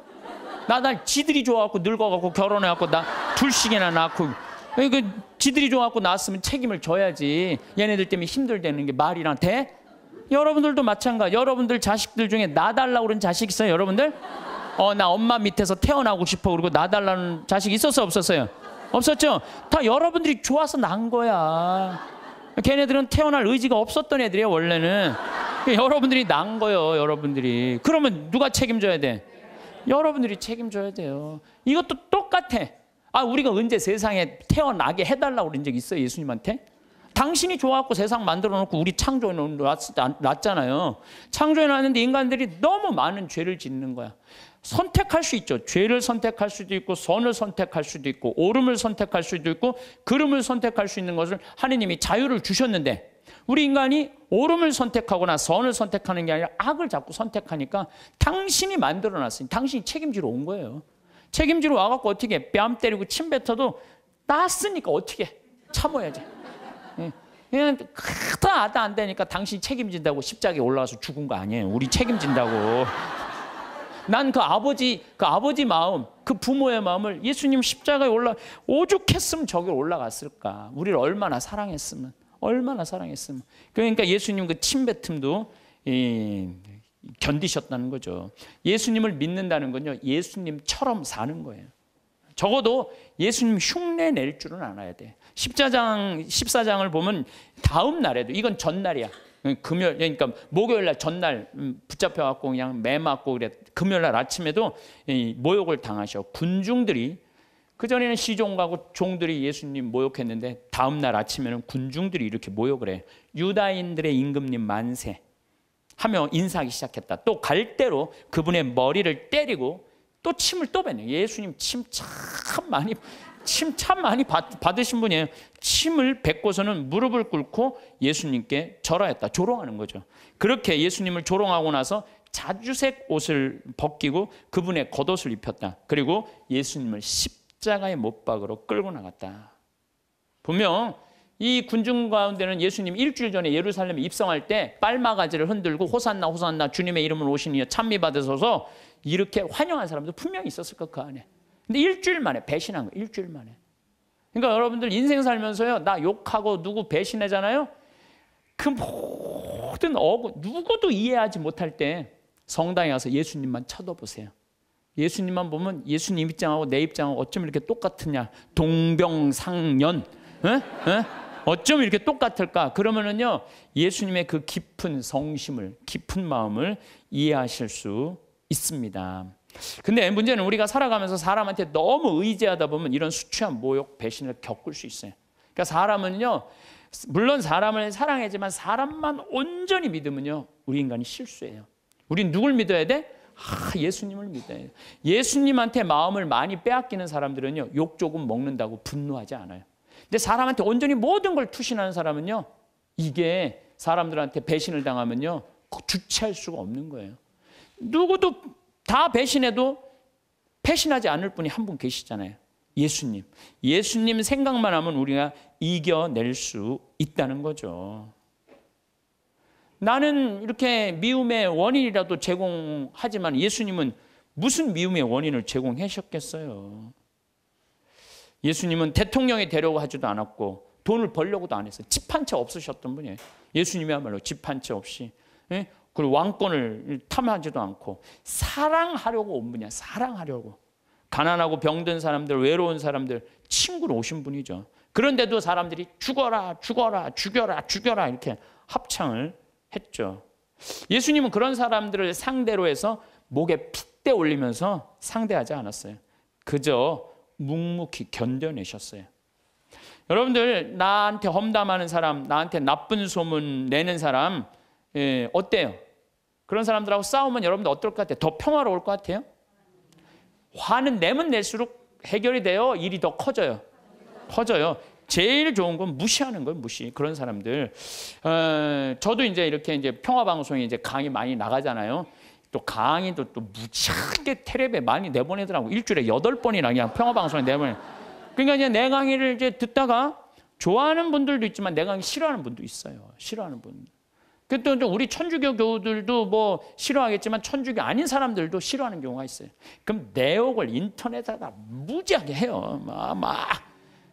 나날 지들이 좋아갖고 늙어갖고 결혼해갖고 나 둘씩이나 낳고 그 지들이 좋아갖고 낳았으면 책임을 져야지 얘네들 때문에 힘들다는 게 말이랑 돼? 여러분들도 마찬가. 지 여러분들 자식들 중에 나 달라고 그런 자식 있어요, 여러분들? 어, 나 엄마 밑에서 태어나고 싶어. 그리고 나 달라는 자식 있었어, 없었어요? 없었죠? 다 여러분들이 좋아서 난 거야. 걔네들은 태어날 의지가 없었던 애들이에요, 원래는. 그러니까 여러분들이 난 거예요, 여러분들이. 그러면 누가 책임져야 돼? 여러분들이 책임져야 돼요. 이것도 똑같아. 아, 우리가 언제 세상에 태어나게 해달라고 그런 적 있어요, 예수님한테? 당신이 좋아갖고 세상 만들어 놓고 우리 창조해 놨잖아요. 창조해 놨는데 인간들이 너무 많은 죄를 짓는 거야. 선택할 수 있죠. 죄를 선택할 수도 있고 선을 선택할 수도 있고 오름을 선택할 수도 있고 그름을 선택할 수 있는 것을 하느님이 자유를 주셨는데 우리 인간이 오름을 선택하거나 선을 선택하는 게 아니라 악을 자꾸 선택하니까 당신이 만들어 놨으니 당신이 책임지러 온 거예요. 책임지러 와갖고 어떻게 뺨 때리고 침 뱉어도 땄으니까 어떻게 참아야지. 그냥 크다 아다안 되니까 당신이 책임진다고 십자가에 올라와서 죽은 거 아니에요. 우리 책임진다고. 난 그 아버지 그 아버지 마음, 그 부모의 마음을 예수님 십자가에 올라 오죽했으면 저기 올라갔을까. 우리를 얼마나 사랑했으면 얼마나 사랑했으면. 그러니까 예수님 그 침뱉음도 이, 견디셨다는 거죠. 예수님을 믿는다는 건요. 예수님처럼 사는 거예요. 적어도 예수님 흉내 낼 줄은 알아야 돼. 십자장 14장을 보면 다음 날에도 이건 전날이야. 금요일 그러니까 목요일 날 전날 음, 붙잡혀 갖고 그냥 매 맞고 그래. 금요일 날 아침에도 모욕을 당하셔. 군중들이 그 전에는 시종가고 종들이 예수님 모욕했는데 다음 날 아침에는 군중들이 이렇게 모욕을 해. 유다인들의 임금님 만세 하며 인사하기 시작했다. 또 갈대로 그분의 머리를 때리고 또 침을 또 뱉네. 예수님 침 참 많이 침참 많이 받, 으신 분이에요. 침을 뱉고서는 무릎을 꿇고 예수님께 절하였다. 조롱하는 거죠. 그렇게 예수님을 조롱하고 나서 자주색 옷을 벗기고 그분의 겉옷을 입혔다. 그리고 예수님을 십자가의 못 박으로 끌고 나갔다. 분명 이 군중 가운데는 예수님 일주일 전에 예루살렘에 입성할 때 빨마가지를 흔들고 호산나 호산나 주님의 이름을 오시니여 찬미받으소서 이렇게 환영한 사람도 분명히 있었을 것 그 안에. 근데 일주일 만에 배신한 거예요. 일주일 만에. 그러니까 여러분들 인생 살면서요. 나 욕하고 누구 배신하잖아요. 그 모든 어 누구도 이해하지 못할 때 성당에 가서 예수님만 쳐다보세요. 예수님만 보면 예수님 입장하고 내 입장하고 어쩜 이렇게 똑같으냐. 동병상련. 에? 에? 어쩜 이렇게 똑같을까? 그러면은요. 예수님의 그 깊은 성심을, 깊은 마음을 이해하실 수 있습니다. 근데 문제는 우리가 살아가면서 사람한테 너무 의지하다 보면 이런 수치한 모욕, 배신을 겪을 수 있어요. 그러니까 사람은요, 물론 사람을 사랑하지만 사람만 온전히 믿으면요, 우리 인간이 실수해요. 우린 누굴 믿어야 돼? 아, 예수님을 믿어야 돼. 예수님한테 마음을 많이 빼앗기는 사람들은요, 욕 조금 먹는다고 분노하지 않아요. 근데 사람한테 온전히 모든 걸 투신하는 사람은요, 이게 사람들한테 배신을 당하면요, 주체할 수가 없는 거예요. 누구도 다 배신해도 배신하지 않을 분이 한 분 계시잖아요. 예수님. 예수님 생각만 하면 우리가 이겨낼 수 있다는 거죠. 나는 이렇게 미움의 원인이라도 제공하지만 예수님은 무슨 미움의 원인을 제공하셨겠어요. 예수님은 대통령이 되려고 하지도 않았고 돈을 벌려고도 안 했어요. 집한채 없으셨던 분이에요. 예수님이야말로 집한채 없이 예? 그리고 왕권을 탐하지도 않고 사랑하려고 온 분이야. 사랑하려고. 가난하고 병든 사람들, 외로운 사람들 친구로 오신 분이죠. 그런데도 사람들이 죽어라, 죽어라, 죽여라, 죽여라 이렇게 합창을 했죠. 예수님은 그런 사람들을 상대로 해서 목에 핏대 올리면서 상대하지 않았어요. 그저 묵묵히 견뎌내셨어요. 여러분들 나한테 험담하는 사람, 나한테 나쁜 소문 내는 사람 예, 어때요? 그런 사람들하고 싸우면 여러분들 어떨 것 같아요? 더 평화로울 것 같아요? 화는 내면 낼수록 해결이 돼요? 일이 더 커져요? 커져요. 제일 좋은 건 무시하는 거예요, 무시. 그런 사람들. 어, 저도 이제 이렇게 이제 평화방송에 이제 강의 많이 나가잖아요. 또 강의도 또 무지하게 테레비에 많이 내보내더라고. 일주일에 여덟 번이나 그냥 평화방송에 내보내. 그러니까 이제 내 강의를 이제 듣다가 좋아하는 분들도 있지만 내 강의 싫어하는 분도 있어요. 싫어하는 분. 그때 우리 천주교 교우들도 뭐 싫어하겠지만 천주교 아닌 사람들도 싫어하는 경우가 있어요. 그럼 내역을 인터넷에다 무지하게 해요. 막, 막.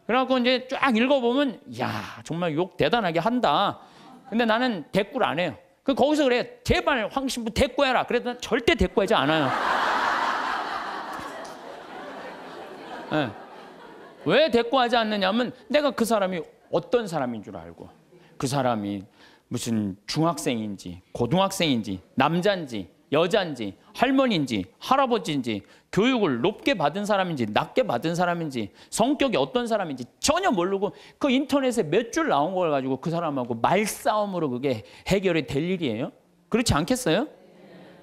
그래갖고 이제 쫙 읽어보면, 야 정말 욕 대단하게 한다. 근데 나는 대꾸를 안 해요. 그 거기서 그래 제발 황신부 대꾸해라. 그래도 절대 대꾸하지 않아요. 네. 왜 대꾸하지 않느냐면 내가 그 사람이 어떤 사람인 줄 알고 그 사람이 무슨 중학생인지 고등학생인지 남자인지 여자인지 할머니인지 할아버지인지 교육을 높게 받은 사람인지 낮게 받은 사람인지 성격이 어떤 사람인지 전혀 모르고 그 인터넷에 몇 줄 나온 걸 가지고 그 사람하고 말싸움으로 그게 해결이 될 일이에요? 그렇지 않겠어요?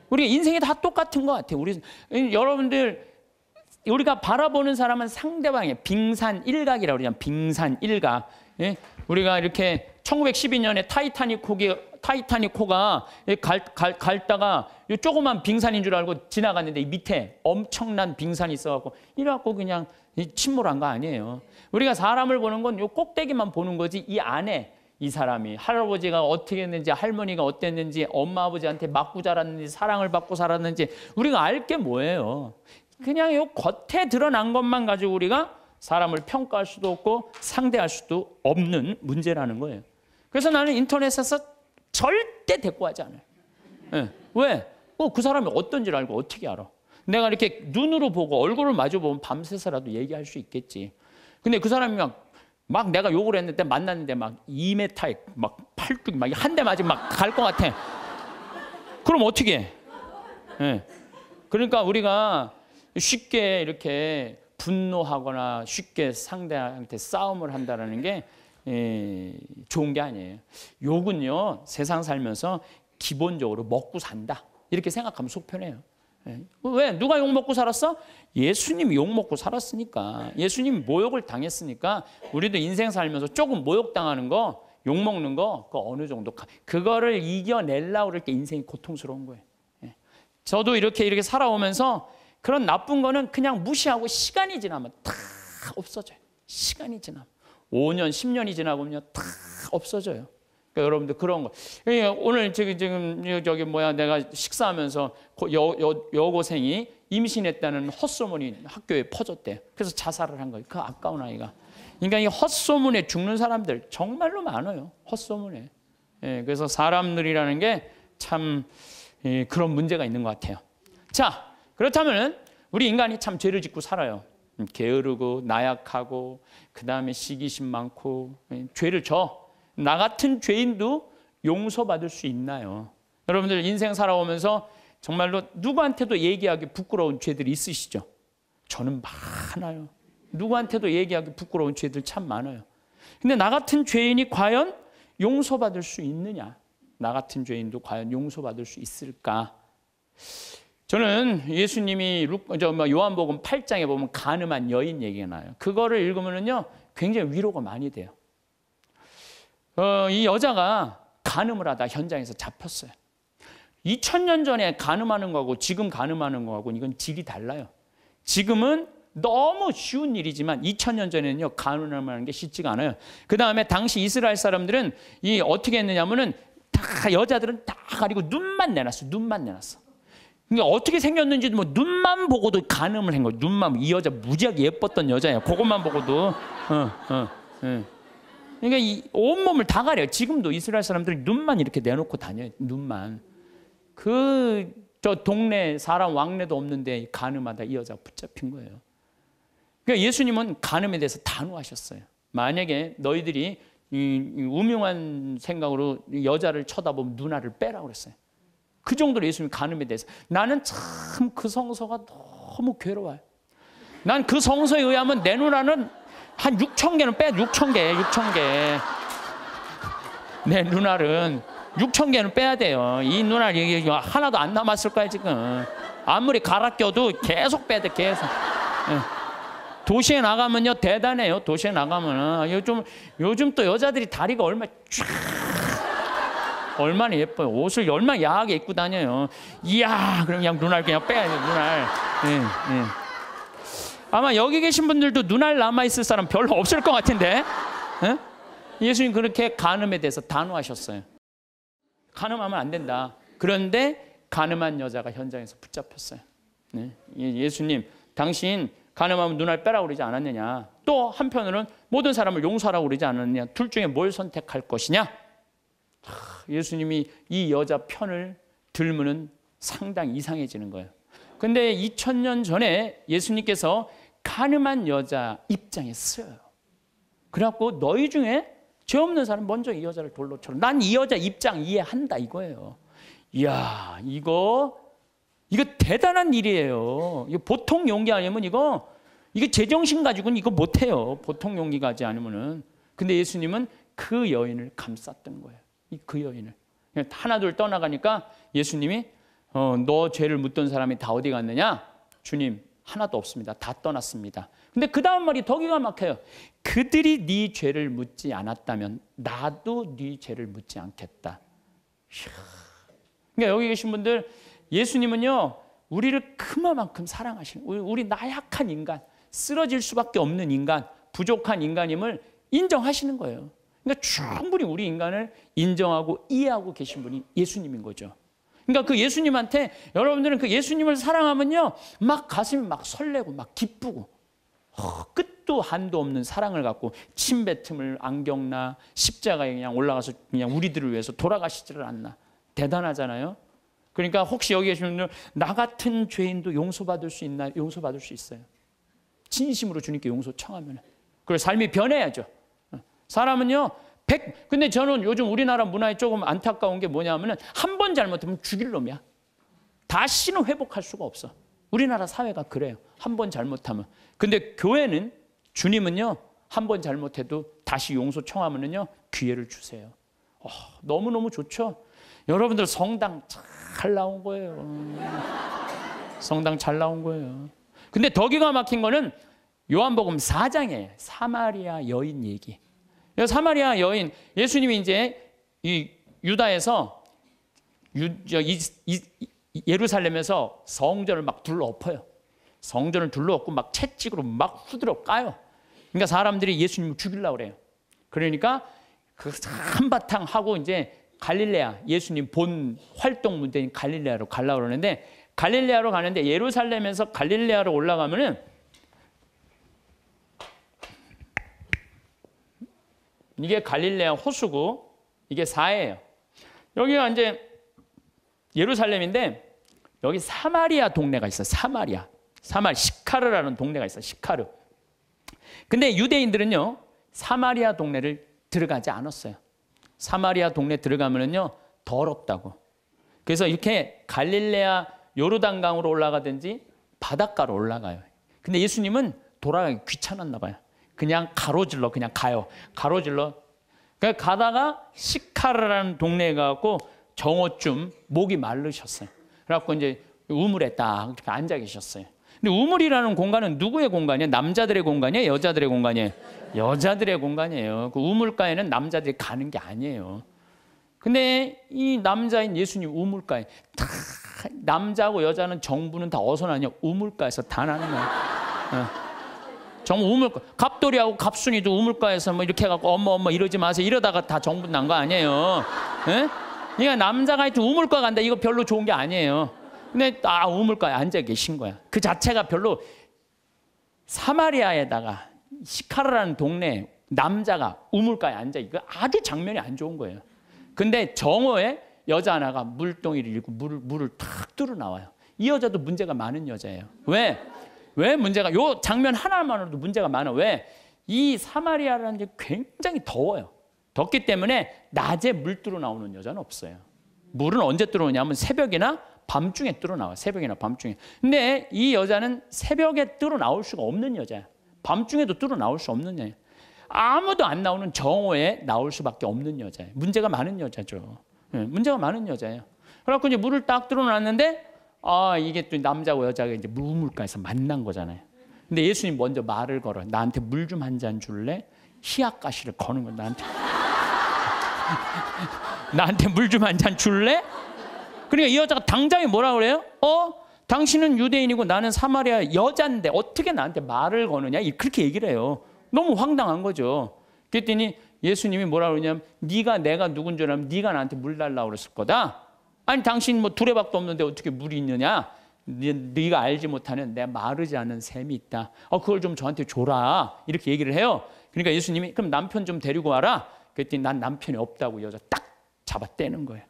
우리 인생이 다 똑같은 것 같아요. 우리 여러분들 우리가 바라보는 사람은 상대방의 빙산 일각이라고 그러잖아요. 빙산 일각. 예? 우리가 이렇게 1912년에 타이타닉 호기 타이타닉 호가 갈, 갈, 갈다가 이 조그만 빙산인 줄 알고 지나갔는데 밑에 엄청난 빙산이 있어갖고 이래갖고 그냥 침몰한 거 아니에요. 우리가 사람을 보는 건요 꼭대기만 보는 거지 이 안에 이 사람이 할아버지가 어떻게 했는지 할머니가 어땠는지 엄마 아버지한테 맞고 자랐는지 사랑을 받고 살았는지 우리가 알 게 뭐예요. 그냥 요 겉에 드러난 것만 가지고 우리가 사람을 평가할 수도 없고 상대할 수도 없는 문제라는 거예요. 그래서 나는 인터넷에서 절대 대꾸하지 않아요. 예. 왜? 어, 그 사람이 어떤 줄 알고 어떻게 알아? 내가 이렇게 눈으로 보고 얼굴을 마주 보면 밤새서라도 얘기할 수 있겠지. 근데 그 사람이 막, 막 내가 욕을 했는데 만났는데 막 2m에 막 팔뚝 막한대 맞으면 막 갈 것 같아. 그럼 어떻게 해? 네. 그러니까 우리가 쉽게 이렇게 분노하거나 쉽게 상대한테 싸움을 한다는게 예, 좋은 게 아니에요. 욕은요, 세상 살면서 기본적으로 먹고 산다. 이렇게 생각하면 속 편해요. 예. 왜? 누가 욕 먹고 살았어? 예수님욕 먹고 살았으니까. 예수님 모욕을 당했으니까 우리도 인생 살면서 조금 모욕당하는 거, 욕 먹는 거, 그 어느 정도. 그거를 이겨낼라 그럴 때 인생이 고통스러운 거예요. 예. 저도 이렇게 이렇게 살아오면서 그런 나쁜 거는 그냥 무시하고 시간이 지나면 다 없어져요. 시간이 지나면. 5년, 10년이 지나보면 고다 없어져요. 그러니까 여러분들 그런 거. 그러니까 오늘 지금, 지금 저기 뭐야 내가 식사하면서 여, 여, 여고생이 임신했다는 헛소문이 학교에 퍼졌대. 그래서 자살을 한 거예요. 그 아까운 아이가. 그러니까 이 헛소문에 죽는 사람들 정말로 많아요. 헛소문에. 예, 그래서 사람들이라는 게참 예, 그런 문제가 있는 것 같아요. 자, 그렇다면 우리 인간이 참 죄를 짓고 살아요. 음, 게으르고 나약하고 그 다음에 시기심 많고 예, 죄를 져. 나 같은 죄인도 용서받을 수 있나요? 여러분들 인생 살아오면서 정말로 누구한테도 얘기하기 부끄러운 죄들이 있으시죠? 저는 많아요. 누구한테도 얘기하기 부끄러운 죄들 참 많아요. 근데 나 같은 죄인이 과연 용서받을 수 있느냐? 나 같은 죄인도 과연 용서받을 수 있을까? 저는 예수님이 뭐, 요한복음 8장에 보면 가늠한 여인 얘기가 나요. 그거를 읽으면요 굉장히 위로가 많이 돼요. 어, 이 여자가 가늠을 하다 현장에서 잡혔어요. 2000년 전에 가늠하는 거하고 지금 가늠하는 거하고 이건 질이 달라요. 지금은 너무 쉬운 일이지만 2000년 전에는요 가늠하는 게 쉽지가 않아요. 그 다음에 당시 이스라엘 사람들은 이 어떻게 했느냐면은 하다 여자들은 다 가리고 눈만 내놨어. 눈만 내놨어. 그러니까 어떻게 생겼는지 뭐 눈만 보고도 가늠을 한 거야. 눈만 이 여자 무지하게 예뻤던 여자야. 그것만 보고도. 어, 어, 어. 그러니까 이 온몸을 다 가려. 지금도 이스라엘 사람들이 눈만 이렇게 내놓고 다녀 눈만. 그 저 동네 사람 왕래도 없는데 가늠하다 이 여자 붙잡힌 거예요. 그러니까 예수님은 가늠에 대해서 단호하셨어요. 만약에 너희들이 이, 이, 우한 생각으로 여자를 쳐다보면 누나를 빼라 그랬어요. 그 정도로 예수님 간음에 대해서 나는 참 그 성서가 너무 괴로워요. 난 그 성서에 의하면 내 누나는 한 6천 개는 빼 6천 개, 6천 개. 내 누나는 6천 개는 빼야 돼요. 이 누나 이게 하나도 안 남았을 거야 지금. 아무리 갈아 껴도 계속 빼야 돼, 계속. 예. 도시에 나가면요 대단해요. 도시에 나가면 아, 요즘 요즘 또 여자들이 다리가 얼마 쫙 얼마나 예뻐요. 옷을 얼마나 야하게 입고 다녀요. 이야, 그럼 그냥 눈알 그냥 빼야 돼 눈알. 예, 예. 아마 여기 계신 분들도 눈알 남아있을 사람 별로 없을 것 같은데. 예? 예수님 그렇게 간음에 대해서 단호하셨어요. 간음하면 안 된다. 그런데 간음한 여자가 현장에서 붙잡혔어요. 네. 예? 예수님, 당신 간음하면 눈알 빼라고 그러지 않았느냐. 또 한편으로는 모든 사람을 용서하라고 그러지 않았느냐. 둘 중에 뭘 선택할 것이냐. 예수님이 이 여자 편을 들면은 상당히 이상해지는 거예요. 근데 2000년 전에 예수님께서 가늠한 여자 입장에 쓰여요. 그래갖고 너희 중에 죄 없는 사람 먼저 이 여자를 돌로 쳐라. 난이 여자 입장 이해한다 이거예요. 이야, 이거, 이거 대단한 일이에요. 이거 보통 용기 아니면 이거, 이게 제정신 가지고는 이거 못해요. 보통 용기 가지 않으면은. 근데 예수님은 그 여인을 감쌌던 거예요. 그 여인을. 하나둘 떠나가니까 예수님이 어, 너 죄를 묻던 사람이 다 어디 갔느냐? 주님 하나도 없습니다. 다 떠났습니다. 근데 그 다음 말이 더 기가 막혀요. 그들이 네 죄를 묻지 않았다면 나도 네 죄를 묻지 않겠다. 이 그러니까 여기 계신 분들 예수님은요 우리를 그만큼 사랑하시는 우리, 우리 나약한 인간 쓰러질 수밖에 없는 인간 부족한 인간임을 인정하시는 거예요. 그러니까 충분히 우리 인간을 인정하고 이해하고 계신 분이 예수님인 거죠. 그러니까 그 예수님한테 여러분들은 그 예수님을 사랑하면요. 막 가슴이 막 설레고 막 기쁘고 어, 끝도 한도 없는 사랑을 갖고 침뱉음을 안경나 십자가에 그냥 올라가서 그냥 우리들을 위해서 돌아가시지를 않나. 대단하잖아요. 그러니까 혹시 여기 계시 분들 나 같은 죄인도 용서받을 수 있나? 용서받을 수 있어요. 진심으로 주님께 용서 청하면. 그리고 삶이 변해야죠. 사람은요. 100 근데 저는 요즘 우리나라 문화에 조금 안타까운 게 뭐냐면은 한 번 잘못하면 죽일 놈이야. 다시는 회복할 수가 없어. 우리나라 사회가 그래요. 한 번 잘못하면. 근데 교회는 주님은요. 한 번 잘못해도 다시 용서 청하면은요. 기회를 주세요. 어, 너무너무 좋죠. 여러분들 성당 잘 나온 거예요. 성당 잘 나온 거예요. 근데 더 기가 막힌 거는 요한복음 4장에 사마리아 여인 얘기. 사마리아 여인 예수님이 이제 이 유다에서 유, 저, 이, 이, 예루살렘에서 성전을 막 둘러엎어요. 성전을 둘러엎고 막 채찍으로 막 후드려 까요. 그러니까 사람들이 예수님을 죽이려고 그래요. 그러니까 그 한바탕 하고 이제 갈릴레아 예수님 본 활동 문제인 갈릴레아로 갈라 그러는데 갈릴레아로 가는데 예루살렘에서 갈릴레아로 올라가면은 이게 갈릴레아 호수고 이게 4예요. 여기가 이제 예루살렘인데 여기 사마리아 동네가 있어요. 사마리아. 사마 시카르라는 동네가 있어요. 시카르. 근데 유대인들은요. 사마리아 동네를 들어가지 않았어요. 사마리아 동네 들어가면은요. 더럽다고. 그래서 이렇게 갈릴레아 요르단강으로 올라가든지 바닷가로 올라가요. 근데 예수님은 돌아가기 귀찮았나 봐요. 그냥 가로질러 그냥 가요. 가로질러. 그러 그러니까 가다가 시카르라는 동네에 가고 정오쯤 목이 말르셨어요. 그래갖고 이제 우물에 딱 앉아 계셨어요. 근데 우물이라는 공간은 누구의 공간이에요? 남자들의 공간이에요? 여자들의 공간이에요? 여자들의 공간이에요. 그 우물가에는 남자들이 가는 게 아니에요. 근데 이 남자인 예수님 우물가에 다 남자하고 여자는 정부는 다 어디서 나냐? 우물가에서 다 나는 거예요. 정말 우물가 갑돌이하고 갑순이도 우물가에서 뭐 이렇게 해갖고 어머 어머 이러지 마세요 이러다가 다 정분 난 거 아니에요 예? 그러니까 남자가 하여튼 우물가 간다 이거 별로 좋은 게 아니에요 근데 아 우물가에 앉아 계신 거야 그 자체가 별로 사마리아에다가 시카라라는 동네 남자가 우물가에 앉아 이거 아주 장면이 안 좋은 거예요 근데 정오에 여자 하나가 물동이를 잃고 물 물을 탁 뚫어 나와요 이 여자도 문제가 많은 여자예요 왜? 왜 문제가 요 장면 하나만으로도 문제가 많아. 왜? 이 사마리아라는 게 굉장히 더워요. 덥기 때문에 낮에 물 뚫어 나오는 여자는 없어요. 물은 언제 들어오냐면 새벽이나 밤중에 뚫어 나와. 새벽이나 밤중에. 근데 이 여자는 새벽에 뚫어 나올 수가 없는 여자야. 밤중에도 뚫어 나올 수 없는 여자. 아무도 안 나오는 정오에 나올 수밖에 없는 여자예요. 문제가 많은 여자죠. 예, 문제가 많은 여자예요. 그래갖고 이제 물을 딱 들어놨는데 아, 이게 또 남자고 여자가 이제 무물가에서 만난 거잖아요. 근데 예수님 먼저 말을 걸어. 나한테 물 좀 한 잔 줄래? 희악가시를 거는 거 나한테. 나한테 물 좀 한 잔 줄래? 그러니까 이 여자가 당장에 뭐라 그래요? 어? 당신은 유대인이고 나는 사마리아 여잔데 어떻게 나한테 말을 거느냐? 그렇게 얘기를 해요. 너무 황당한 거죠. 그랬더니 예수님이 뭐라 그러냐면 네가 내가 누군 줄 알면 네가 나한테 물 달라고 그랬을 거다. 아니 당신 뭐 두레박도 없는데 어떻게 물이 있느냐? 네, 가 알지 못하는 내 마르지 않은 샘이 있다. 어 그걸 좀 저한테 줘라. 이렇게 얘기를 해요. 그러니까 예수님이 그럼 남편 좀 데리고 와라. 그랬더니 난 남편이 없다고 여자 딱 잡아 떼는 거예요.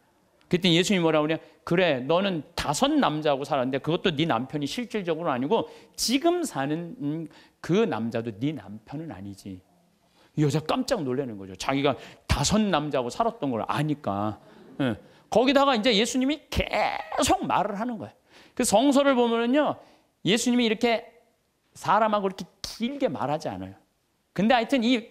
그랬더니 예수님이 뭐라 그러냐? 그래 너는 다섯 남자하고 살았는데 그것도 네 남편이 실질적으로 아니고 지금 사는 음, 그 남자도 네 남편은 아니지. 여자 깜짝 놀라는 거죠. 자기가 다섯 남자하고 살았던 걸 아니까. 응. 예. 거기다가 이제 예수님이 계속 말을 하는 거예요. 그 성서를 보면은요, 예수님이 이렇게 사람하고 이렇게 길게 말하지 않아요. 근데 하여튼 이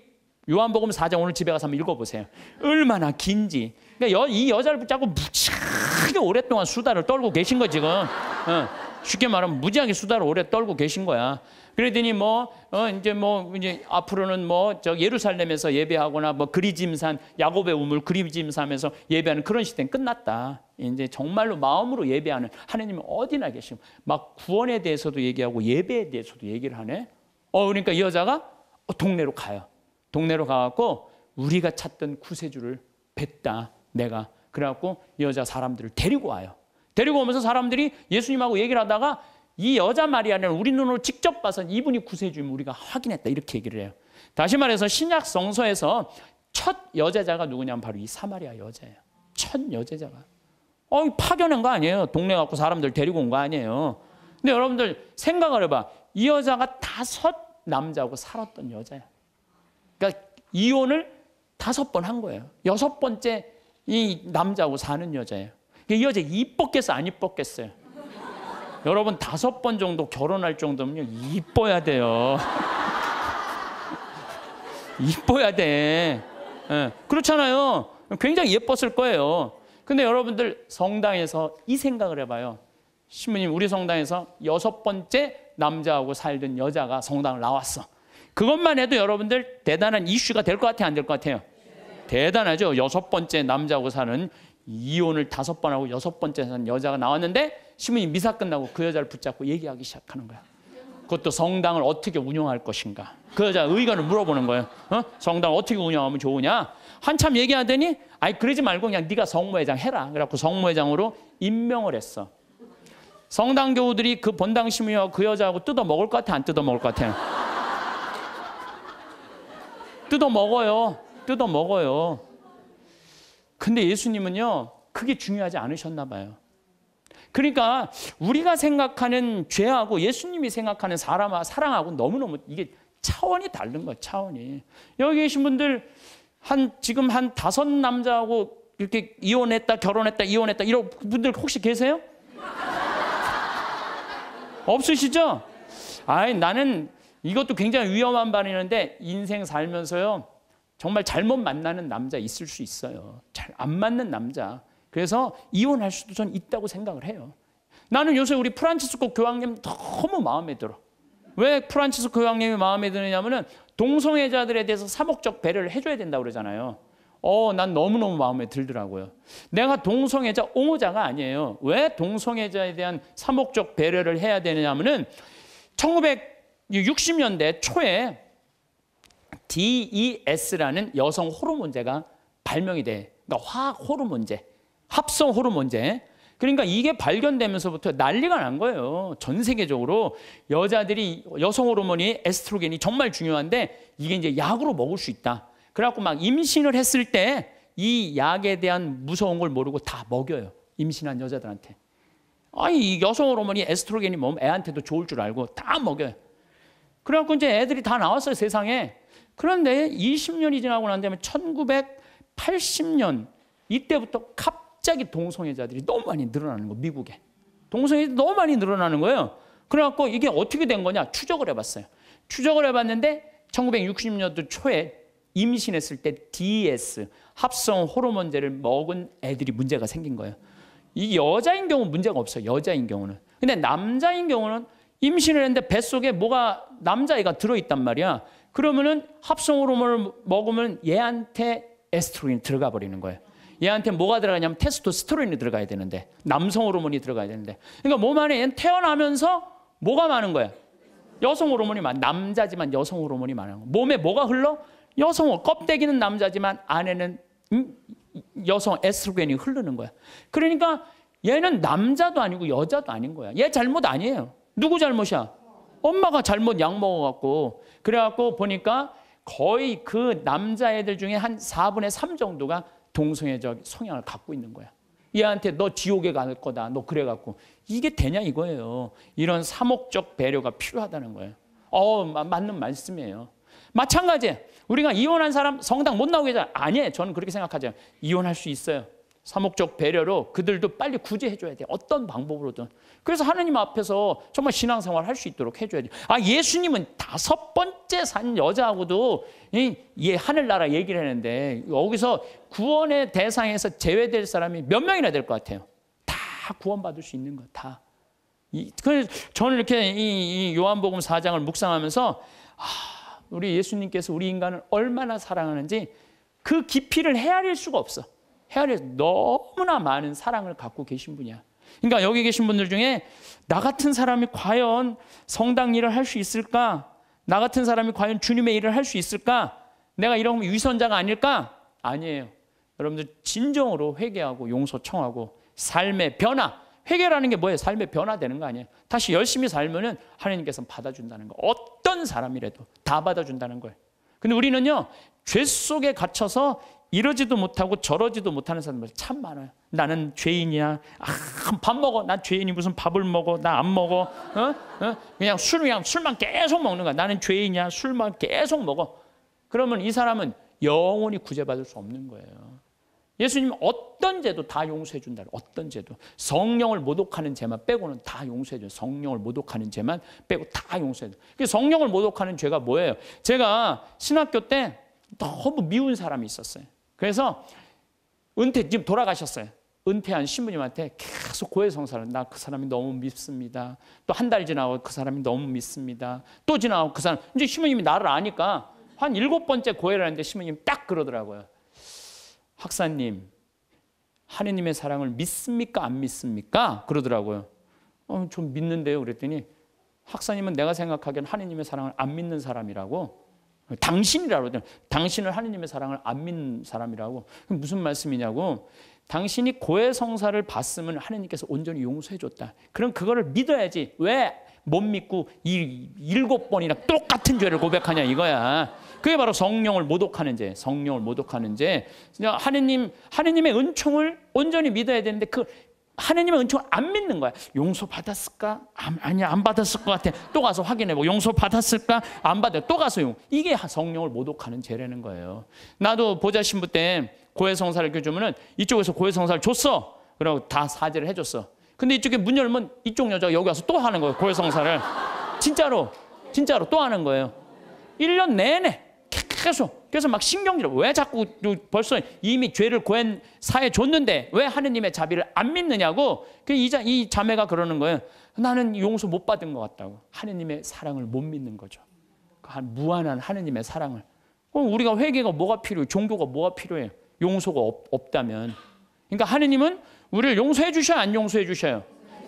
요한복음 4장 오늘 집에 가서 한번 읽어보세요. 얼마나 긴지. 그러니까 여, 이 여자를 붙잡고 무지하게 오랫동안 수다를 떨고 계신 거 지금. 어, 쉽게 말하면 무지하게 수다를 오래 떨고 계신 거야. 그러더니 뭐 어, 이제 뭐 이제 앞으로는 뭐 저 예루살렘에서 예배하거나 뭐 그리짐산 야곱의 우물 그리짐산에서 예배하는 그런 시대는 끝났다. 이제 정말로 마음으로 예배하는 하느님은 어디나 계시고 막 구원에 대해서도 얘기하고 예배에 대해서도 얘기를 하네. 어 그러니까 이 여자가 동네로 가요. 동네로 가갖고 우리가 찾던 구세주를 뵀다. 내가 그래갖고 여자 사람들을 데리고 와요. 데리고 오면서 사람들이 예수님하고 얘기를 하다가 이 여자 마리아는 우리 눈으로 직접 봐서 이분이 구세주임 우리가 확인했다 이렇게 얘기를 해요. 다시 말해서 신약 성서에서 첫 여제자가 누구냐면 바로 이 사마리아 여자예요. 첫 여제자가. 어, 파견한 거 아니에요. 동네 갖고 사람들 데리고 온 거 아니에요. 근데 여러분들 생각을 해봐. 이 여자가 다섯 남자하고 살았던 여자야. 그러니까 이혼을 다섯 번 한 거예요. 여섯 번째 이 남자하고 사는 여자예요. 그러니까 이 여자 이뻤겠어? 안 이뻤겠어요? 여러분 다섯 번 정도 결혼할 정도면 이뻐야 돼요. 이뻐야 돼. 네. 그렇잖아요. 굉장히 예뻤을 거예요. 근데 여러분들 성당에서 이 생각을 해봐요. 신부님 우리 성당에서 여섯 번째 남자하고 살던 여자가 성당을 나왔어. 그것만 해도 여러분들 대단한 이슈가 될 것 같아요? 안 될 것 같아요? 대단하죠. 여섯 번째 남자하고 사는 이혼을 다섯 번 하고 여섯 번째 사는 여자가 나왔는데 시몬이 미사 끝나고 그 여자를 붙잡고 얘기하기 시작하는 거야. 그것도 성당을 어떻게 운영할 것인가. 그 여자 의견을 물어보는 거예요. 어? 성당 어떻게 운영하면 좋으냐? 한참 얘기하더니 아이 그러지 말고 그냥 네가 성모회장 해라. 그래갖고 성모회장으로 임명을 했어. 성당 교우들이 그 본당 시민이와 그 여자하고 뜯어 먹을 것 같아 안 뜯어 먹을 것 같아. 뜯어 먹어요. 뜯어 먹어요. 근데 예수님은요. 그게 중요하지 않으셨나 봐요. 그러니까 우리가 생각하는 죄하고 예수님이 생각하는 사람하 사랑하고 너무너무 이게 차원이 다른 거야, 차원이. 여기 계신 분들 한 지금 한 다섯 남자하고 이렇게 이혼했다, 결혼했다, 이혼했다 이런 분들 혹시 계세요? 없으시죠? 아이, 나는 이것도 굉장히 위험한 반이는데 인생 살면서요. 정말 잘못 만나는 남자 있을 수 있어요. 잘 안 맞는 남자. 그래서 이혼할 수도 전 있다고 생각을 해요. 나는 요새 우리 프란치스코 교황님 너무 마음에 들어. 왜 프란치스코 교황님이 마음에 드느냐면은 동성애자들에 대해서 사목적 배려를 해줘야 된다고 그러잖아요. 어, 난 너무너무 마음에 들더라고요. 내가 동성애자 옹호자가 아니에요. 왜 동성애자에 대한 사목적 배려를 해야 되냐면은 1960년대 초에 DES라는 여성 호르몬제가 발명이 돼. 그러니까 화학 호르몬제. 합성 호르몬제. 그러니까 이게 발견되면서부터 난리가 난 거예요. 전 세계적으로 여자들이 여성 호르몬이 에스트로겐이 정말 중요한데 이게 이제 약으로 먹을 수 있다. 그래갖고 막 임신을 했을 때 이 약에 대한 무서운 걸 모르고 다 먹여요. 임신한 여자들한테. 아이 여성 호르몬이 에스트로겐이 몸 애한테도 좋을 줄 알고 다 먹여요. 그래갖고 이제 애들이 다 나왔어요 세상에. 그런데 20년이 지나고 난 다음에 1980년 이때부터 카페 갑자기 동성애자들이 너무 많이 늘어나는 거 미국에. 동성애자 너무 많이 늘어나는 거예요. 그래갖고 이게 어떻게 된 거냐 추적을 해봤어요. 추적을 해봤는데 1960년도 초에 임신했을 때 d s 합성 호르몬제를 먹은 애들이 문제가 생긴 거예요. 이 여자인 경우 문제가 없어요. 여자인 경우는. 근데 남자인 경우는 임신을 했는데 뱃속에 뭐가 남자애가 들어있단 말이야. 그러면은 합성 호르몬을 먹으면 얘한테 에스트로겐 들어가 버리는 거예요. 얘한테 뭐가 들어가냐면 테스토스테론이 들어가야 되는데 남성 호르몬이 들어가야 되는데 그러니까 몸 안에 태어나면서 뭐가 많은 거야? 여성 호르몬이 많아 남자지만 여성 호르몬이 많은 거. 몸에 뭐가 흘러? 여성 호르몬 껍데기는 남자지만 안에는 음, 여성 에스트로겐이 흐르는 거야. 그러니까 얘는 남자도 아니고 여자도 아닌 거야. 얘 잘못 아니에요. 누구 잘못이야? 엄마가 잘못 약 먹어갖고 그래갖고 보니까 거의 그 남자애들 중에 한 4분의 3 정도가 동성애적 성향을 갖고 있는 거야. 얘한테 너 지옥에 갈 거다. 너 그래갖고. 이게 되냐 이거예요. 이런 사목적 배려가 필요하다는 거예요. 어, 맞는 말씀이에요. 마찬가지 우리가 이혼한 사람 성당 못 나오게 하자. 아니에요. 저는 그렇게 생각하지 않아요. 이혼할 수 있어요. 사목적 배려로 그들도 빨리 구제해줘야 돼. 어떤 방법으로든. 그래서 하느님 앞에서 정말 신앙생활 할수 있도록 해줘야 돼. 아, 예수님은 다섯 번째 산 여자하고도 이, 예, 하늘나라 얘기를 했는데 여기서 구원의 대상에서 제외될 사람이 몇 명이나 될 것 같아요? 다 구원받을 수 있는 거, 다. 이, 그래서 저는 이렇게 이, 이 요한복음 4장을 묵상하면서 아, 우리 예수님께서 우리 인간을 얼마나 사랑하는지 그 깊이를 헤아릴 수가 없어. 해 아래에서 너무나 많은 사랑을 갖고 계신 분이야. 그러니까 여기 계신 분들 중에 나 같은 사람이 과연 성당 일을 할 수 있을까? 나 같은 사람이 과연 주님의 일을 할 수 있을까? 내가 이러면 선자가 아닐까? 아니에요. 여러분들 진정으로 회개하고 용서 청하고 삶의 변화, 회개라는 게 뭐예요? 삶의 변화되는 거 아니에요? 다시 열심히 살면은 하나님께서 받아준다는 거. 어떤 사람이라도 다 받아준다는 거예요. 근데 우리는요 죄 속에 갇혀서 이러지도 못하고 저러지도 못하는 사람들 참 많아요. 나는 죄인이야. 아, 밥 먹어. 난 죄인이 무슨 밥을 먹어. 나 안 먹어. 어? 어? 그냥 술, 그냥 술만 계속 먹는 거야. 나는 죄인이야. 술만 계속 먹어. 그러면 이 사람은 영원히 구제받을 수 없는 거예요. 예수님은 어떤 죄도 다 용서해 준다. 어떤 죄도. 성령을 모독하는 죄만 빼고는 다 용서해 줘요. 성령을 모독하는 죄만 빼고 다 용서해 줘요. 그 성령을 모독하는 죄가 뭐예요? 제가 신학교 때 너무 미운 사람이 있었어요. 그래서 은퇴 지금 돌아가셨어요. 은퇴한 신부님한테 계속 고해성사를 나 그 사람이 너무 믿습니다. 또 한 달 지나고 그 사람이 너무 믿습니다. 또 지나고 그 사람 이제 신부님이 나를 아니까 한 일곱 번째 고해를 하는데 신부님 딱 그러더라고요. 학사님 하느님의 사랑을 믿습니까 안 믿습니까 그러더라고요. 어, 좀 믿는데요. 그랬더니 학사님은 내가 생각하기엔 하느님의 사랑을 안 믿는 사람이라고 당신이라고 당신을 하느님의 사랑을 안 믿는 사람이라고 무슨 말씀이냐고 당신이 고해 성사를 봤으면 하느님께서 온전히 용서해 줬다. 그럼 그거를 믿어야지. 왜 못 믿고 이 일곱 번이나 똑같은 죄를 고백하냐 이거야. 그게 바로 성령을 모독하는 죄, 성령을 모독하는 죄. 하느님 하느님의 은총을 온전히 믿어야 되는데 그 하느님의 은총을 안 믿는 거야. 용서 받았을까? 아, 니야안 받았을 것 같아. 또 가서 확인해보고, 용서 받았을까? 안 받아. 또 가서 용. 이게 성령을 모독하는 죄라는 거예요. 나도 보좌신부 때 고해성사를 교주면은 이쪽에서 고해성사를 줬어. 그리고 다 사죄를 해줬어. 근데 이쪽에 문 열면 이쪽 여자가 여기 와서 또 하는 거예요. 고해성사를. 진짜로, 진짜로 또 하는 거예요. 1년 내내 계속 그래서 막 신경질, 왜 자꾸 벌써 이미 죄를 고한 사에 줬는데 왜 하느님의 자비를 안 믿느냐고 그 이, 이 자매가 그러는 거예요. 나는 용서 못 받은 것 같다고. 하느님의 사랑을 못 믿는 거죠. 그 무한한 하느님의 사랑을. 그럼 우리가 회개가 뭐가 필요해? 종교가 뭐가 필요해? 용서가 없, 다면 그러니까 하느님은 우리를 용서해 주셔요? 안 용서해 주셔요?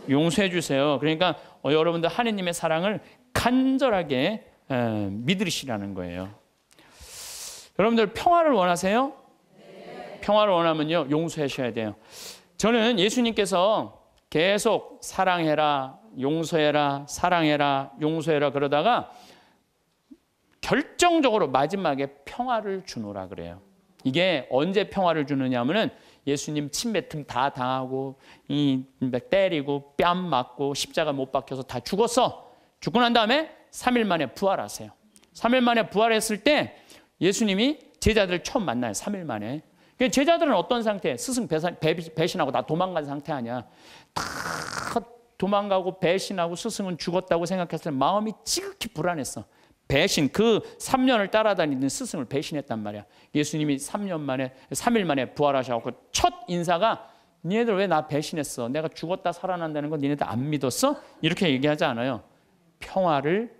용서해 주세요. 그러니까 어, 여러분들 하느님의 사랑을 간절하게 믿으시라는 거예요. 여러분들 평화를 원하세요? 평화를 원하면요. 용서하셔야 돼요. 저는 예수님께서 계속 사랑해라, 용서해라, 사랑해라, 용서해라 그러다가 결정적으로 마지막에 평화를 주노라 그래요. 이게 언제 평화를 주느냐 면은 예수님 침뱉음 다 당하고 이 때리고 뺨 맞고 십자가 못 박혀서 다 죽었어. 죽고 난 다음에 3일 만에 부활하세요. 3일 만에 부활했을 때 예수님이 제자들을 처음 만나요. 3일 만에. 그 제자들은 어떤 상태? 스승 배산, 배신하고 다 도망간 상태 아니야. 다 도망가고 배신하고 스승은 죽었다고 생각했을 때 마음이 지극히 불안했어. 배신 그 3년을 따라다니는 스승을 배신했단 말이야. 예수님이 3년 만에 3일 만에 부활하셔갖고 첫 인사가 니네들 왜 나 배신했어? 내가 죽었다 살아난다는 건 니네들 안 믿었어? 이렇게 얘기하지 않아요. 평화를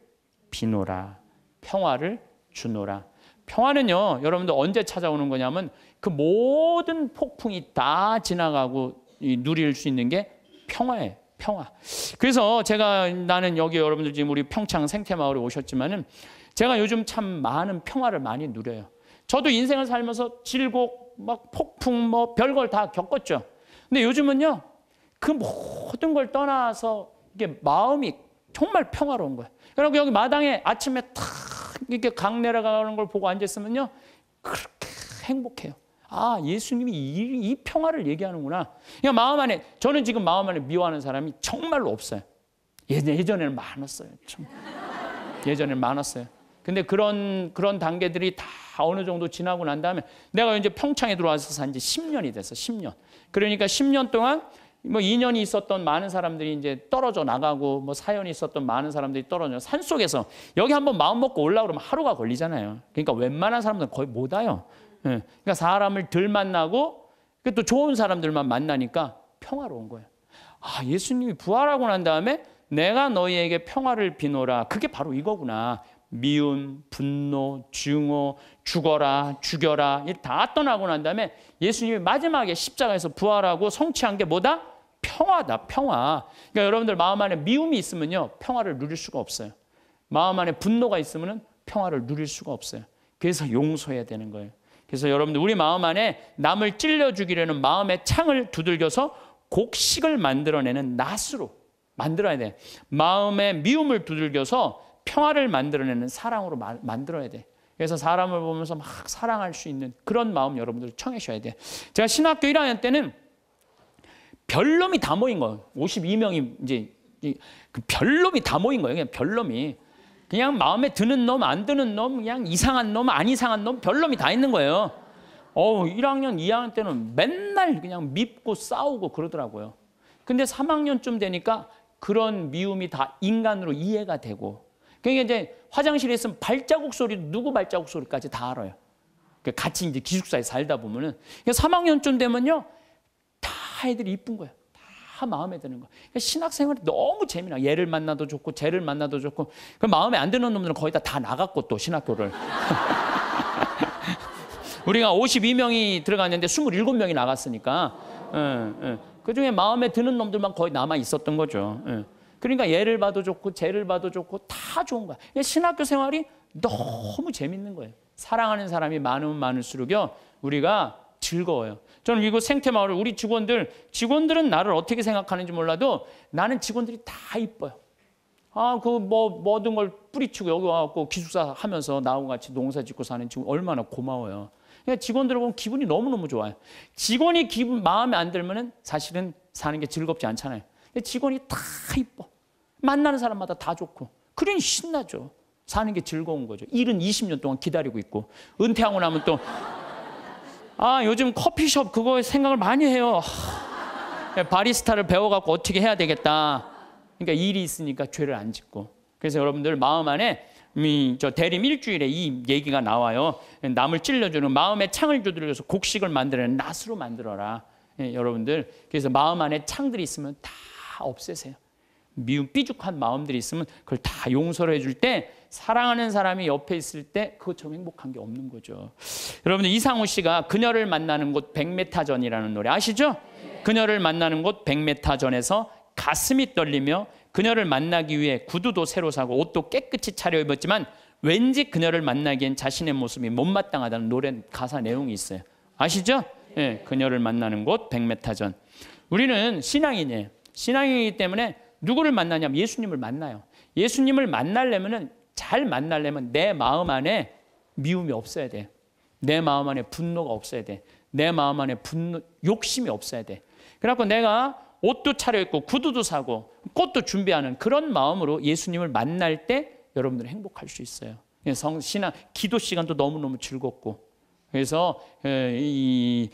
비노라. 평화를 주노라. 평화는요, 여러분들 언제 찾아오는 거냐면 그 모든 폭풍이 다 지나가고 누릴 수 있는 게 평화예요. 평화. 그래서 제가 나는 여기 여러분들 지금 우리 평창 생태마을에 오셨지만은 제가 요즘 참 많은 평화를 많이 누려요. 저도 인생을 살면서 질곡, 막 폭풍, 뭐 별걸 다 겪었죠. 근데 요즘은요, 그 모든 걸 떠나서 이게 마음이 정말 평화로운 거예요. 여러분 여기 마당에 아침에 탁 이렇게 강 내려가는 걸 보고 앉았으면요. 그렇게 행복해요. 아, 예수님이 이, 이 평화를 얘기하는구나. 그냥 마음 안에, 저는 지금 마음 안에 미워하는 사람이 정말로 없어요. 예전, 예전에는 많았어요. 참. 예전에는 많았어요. 근데 그런, 그런 단계들이 다 어느 정도 지나고 난 다음에 내가 이제 평창에 들어와서 산 지 10년이 됐어, 10년. 그러니까 10년 동안 뭐 인연이 있었던 많은 사람들이 이제 떨어져 나가고 뭐 사연이 있었던 많은 사람들이 떨어져 산 속에서 여기 한번 마음 먹고 올라 오러면 하루가 걸리잖아요. 그러니까 웬만한 사람들은 거의 못 와요. 예. 그러니까 사람을 덜 만나고 그 또 좋은 사람들만 만나니까 평화로운 거예요. 아 예수님이 부활하고 난 다음에 내가 너희에게 평화를 비노라. 그게 바로 이거구나. 미움, 분노, 증오, 죽어라, 죽여라 다 떠나고 난 다음에 예수님이 마지막에 십자가에서 부활하고 성취한 게 뭐다? 평화다, 평화. 그러니까 여러분들 마음 안에 미움이 있으면요, 평화를 누릴 수가 없어요. 마음 안에 분노가 있으면 평화를 누릴 수가 없어요. 그래서 용서해야 되는 거예요. 그래서 여러분들 우리 마음 안에 남을 찔려 죽이려는 마음의 창을 두들겨서 곡식을 만들어내는 낫으로 만들어야 돼. 마음의 미움을 두들겨서 평화를 만들어내는 사랑으로 마, 만들어야 돼. 그래서 사람을 보면서 막 사랑할 수 있는 그런 마음 여러분들 청해셔야 돼. 제가 신학교 1학년 때는 별놈이 다 모인 거예요. 52명이 이제 그 별놈이 다 모인 거예요. 그냥 별놈이. 그냥 마음에 드는 놈, 안 드는 놈, 그냥 이상한 놈, 안 이상한 놈, 별놈이 다 있는 거예요. 어우, 1학년, 2학년 때는 맨날 그냥 밉고 싸우고 그러더라고요. 근데 3학년쯤 되니까 그런 미움이 다 인간으로 이해가 되고. 그러니까 이제 화장실에 있으면 발자국 소리, 누구 발자국 소리까지 다 알아요. 그 같이 이제 기숙사에 살다 보면은. 3학년쯤 그러니까 되면요. 애들이 이쁜 거야. 다 마음에 드는 거. 그러니까 신학생활이 너무 재미나. 얘를 만나도 좋고 쟤를 만나도 좋고. 그 마음에 안 드는 놈들은 거의 다다 나갔고 또 신학교를. 우리가 52명이 들어갔는데 27명이 나갔으니까. 예, 예. 그 중에 마음에 드는 놈들만 거의 남아 있었던 거죠. 예. 그러니까 얘를 봐도 좋고 쟤를 봐도 좋고 다 좋은 거야. 그러니까 신학교 생활이 너무 재밌는 거예요. 사랑하는 사람이 많으면 많을수록요 우리가 즐거워요. 저는 이곳 생태마을 우리 직원들 직원들은 나를 어떻게 생각하는지 몰라도 나는 직원들이 다 이뻐요. 아 그 뭐 모든 걸 뿌리치고 여기 와갖고 기숙사 하면서 나하고 같이 농사 짓고 사는 지금 얼마나 고마워요. 그러니까 직원들 보면 기분이 너무너무 좋아요. 직원이 기분 마음에 안 들면은 사실은 사는 게 즐겁지 않잖아요. 근데 직원이 다 이뻐. 만나는 사람마다 다 좋고 그러니 신나죠. 사는 게 즐거운 거죠. 일은 20년 동안 기다리고 있고 은퇴하고 나면 또 아, 요즘 커피숍 그거 생각을 많이 해요. 하, 바리스타를 배워갖고 어떻게 해야 되겠다. 그러니까 일이 있으니까 죄를 안 짓고. 그래서 여러분들 마음 안에 저 대림 일주일에 이 얘기가 나와요. 남을 찔려주는 마음에 창을 두드려서 곡식을 만드는 낫으로 만들어라. 예, 여러분들 그래서 마음 안에 창들이 있으면 다 없애세요. 미운 삐죽한 마음들이 있으면 그걸 다 용서를 해줄 때 사랑하는 사람이 옆에 있을 때 그것처럼 행복한 게 없는 거죠. 여러분 이상우 씨가 그녀를 만나는 곳 100m 전이라는 노래 아시죠? 네. 그녀를 만나는 곳 100m 전에서 가슴이 떨리며 그녀를 만나기 위해 구두도 새로 사고 옷도 깨끗이 차려 입었지만 왠지 그녀를 만나기엔 자신의 모습이 못마땅하다는 노래 가사 내용이 있어요. 아시죠? 예, 네. 그녀를 만나는 곳 100m 전. 우리는 신앙인이에요. 신앙이기 때문에 누구를 만나냐면 예수님을 만나요. 예수님을 만나려면은 잘 만나려면 내 마음 안에 미움이 없어야 돼. 내 마음 안에 분노가 없어야 돼. 내 마음 안에 분노, 욕심이 없어야 돼. 그래갖고 내가 옷도 차려입고 구두도 사고 꽃도 준비하는 그런 마음으로 예수님을 만날 때 여러분들은 행복할 수 있어요. 예, 성, 신앙, 기도 시간도 너무너무 즐겁고. 그래서 예, 이,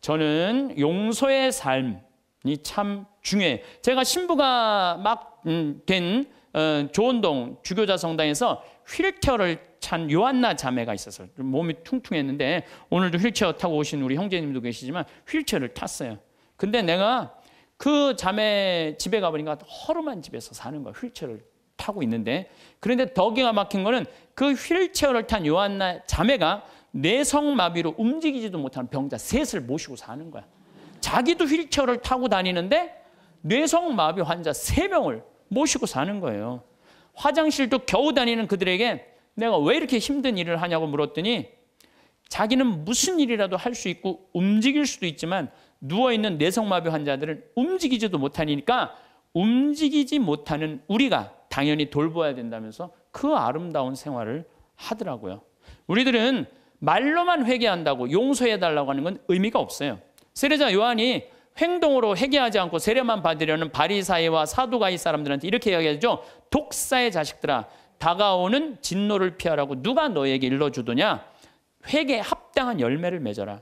저는 용서의 삶이 참중요해 제가 신부가 막된 음, 어, 조은동 주교자 성당에서 휠체어를 찬 요한나 자매가 있어서 몸이 퉁퉁했는데 오늘도 휠체어 타고 오신 우리 형제님도 계시지만 휠체어를 탔어요. 근데 내가 그 자매 집에 가보니까 허름한 집에서 사는 거야. 휠체어를 타고 있는데 그런데 덕이가 막힌 거는 그 휠체어를 탄 요한나 자매가 뇌성마비로 움직이지도 못하는 병자 셋을 모시고 사는 거야. 자기도 휠체어를 타고 다니는데 뇌성마비 환자 세명을 모시고 사는 거예요. 화장실도 겨우 다니는 그들에게 내가 왜 이렇게 힘든 일을 하냐고 물었더니 자기는 무슨 일이라도 할 수 있고 움직일 수도 있지만 누워있는 내성마비 환자들을 움직이지도 못하니까 움직이지 못하는 우리가 당연히 돌봐야 된다면서 그 아름다운 생활을 하더라고요. 우리들은 말로만 회개한다고 용서해달라고 하는 건 의미가 없어요. 세례자 요한이 행동으로 회개하지 않고 세례만 받으려는 바리사이와 사두가이 사람들한테 이렇게 이야기하죠. 독사의 자식들아 다가오는 진노를 피하라고 누가 너에게 일러주더냐? 회개 합당한 열매를 맺어라.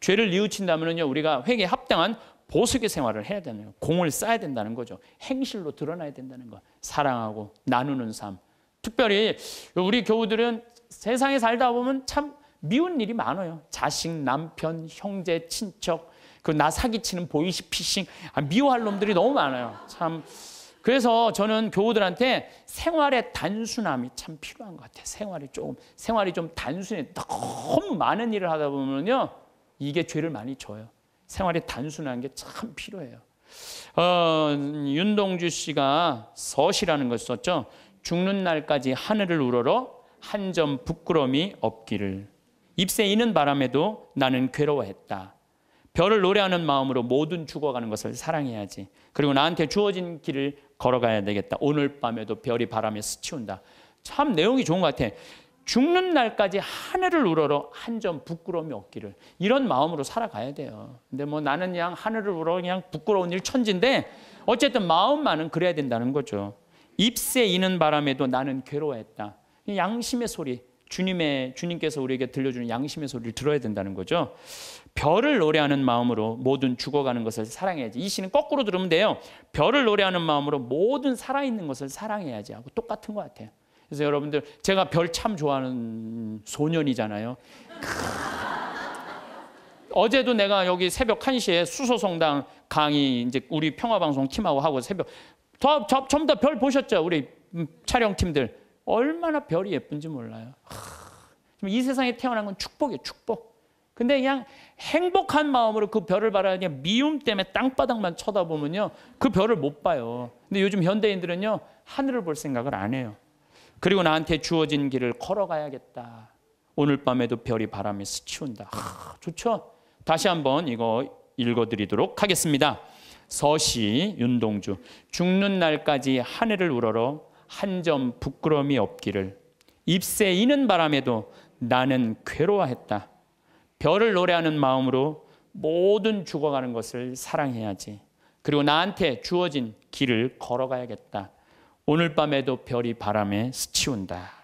죄를 뉘우친다면요 우리가 회개 합당한 보수의 생활을 해야 되는 거 공을 쌓아야 된다는 거죠. 행실로 드러나야 된다는 거. 사랑하고 나누는 삶. 특별히 우리 교우들은 세상에 살다 보면 참 미운 일이 많아요. 자식, 남편, 형제, 친척, 그나 사기치는 보이시 피싱 아, 미워할 놈들이 너무 많아요. 참 그래서 저는 교우들한테 생활의 단순함이 참 필요한 것 같아요. 생활이 조금 생활이 좀 단순해 너무 많은 일을 하다 보면요 이게 죄를 많이 져요. 생활이 단순한 게 참 필요해요. 어, 윤동주 씨가 서시라는 걸 썼죠. 죽는 날까지 하늘을 우러러 한 점 부끄러움이 없기를. 입새 이는 바람에도 나는 괴로워했다. 별을 노래하는 마음으로 모든 죽어가는 것을 사랑해야지. 그리고 나한테 주어진 길을 걸어가야 되겠다. 오늘 밤에도 별이 바람에 스치운다. 참 내용이 좋은 것 같아. 죽는 날까지 하늘을 우러러 한 점 부끄러움이 없기를 이런 마음으로 살아가야 돼요. 근데 뭐 나는 그냥 하늘을 우러러 그냥 부끄러운 일천인데 어쨌든 마음만은 그래야 된다는 거죠. 입새 이는 바람에도 나는 괴로워했다. 양심의 소리, 주님의 주님께서 우리에게 들려주는 양심의 소리를 들어야 된다는 거죠. 별을 노래하는 마음으로 모든 죽어가는 것을 사랑해야지. 이 시는 거꾸로 들으면 돼요. 별을 노래하는 마음으로 모든 살아있는 것을 사랑해야지 하고 똑같은 것 같아요. 그래서 여러분들 제가 별 참 좋아하는 소년이잖아요. 어제도 내가 여기 새벽 1시에 수소성당 강의 이제 우리 평화방송 팀하고 하고 새벽 더, 저, 전부 다별 보셨죠? 우리 촬영팀들. 얼마나 별이 예쁜지 몰라요. 하, 이 세상에 태어난 건 축복이에요, 축복. 근데 그냥 행복한 마음으로 그 별을 바라냐 느 미움 때문에 땅바닥만 쳐다보면요 그 별을 못 봐요. 근데 요즘 현대인들은요 하늘을 볼 생각을 안 해요. 그리고 나한테 주어진 길을 걸어가야겠다. 오늘 밤에도 별이 바람에 스치운다. 하, 좋죠? 다시 한번 이거 읽어드리도록 하겠습니다. 서시 윤동주 죽는 날까지 하늘을 우러러 한 점 부끄러움이 없기를 입새 이는 바람에도 나는 괴로워했다. 별을 노래하는 마음으로 모든 죽어가는 것을 사랑해야지. 그리고 나한테 주어진 길을 걸어가야겠다. 오늘 밤에도 별이 바람에 스치운다.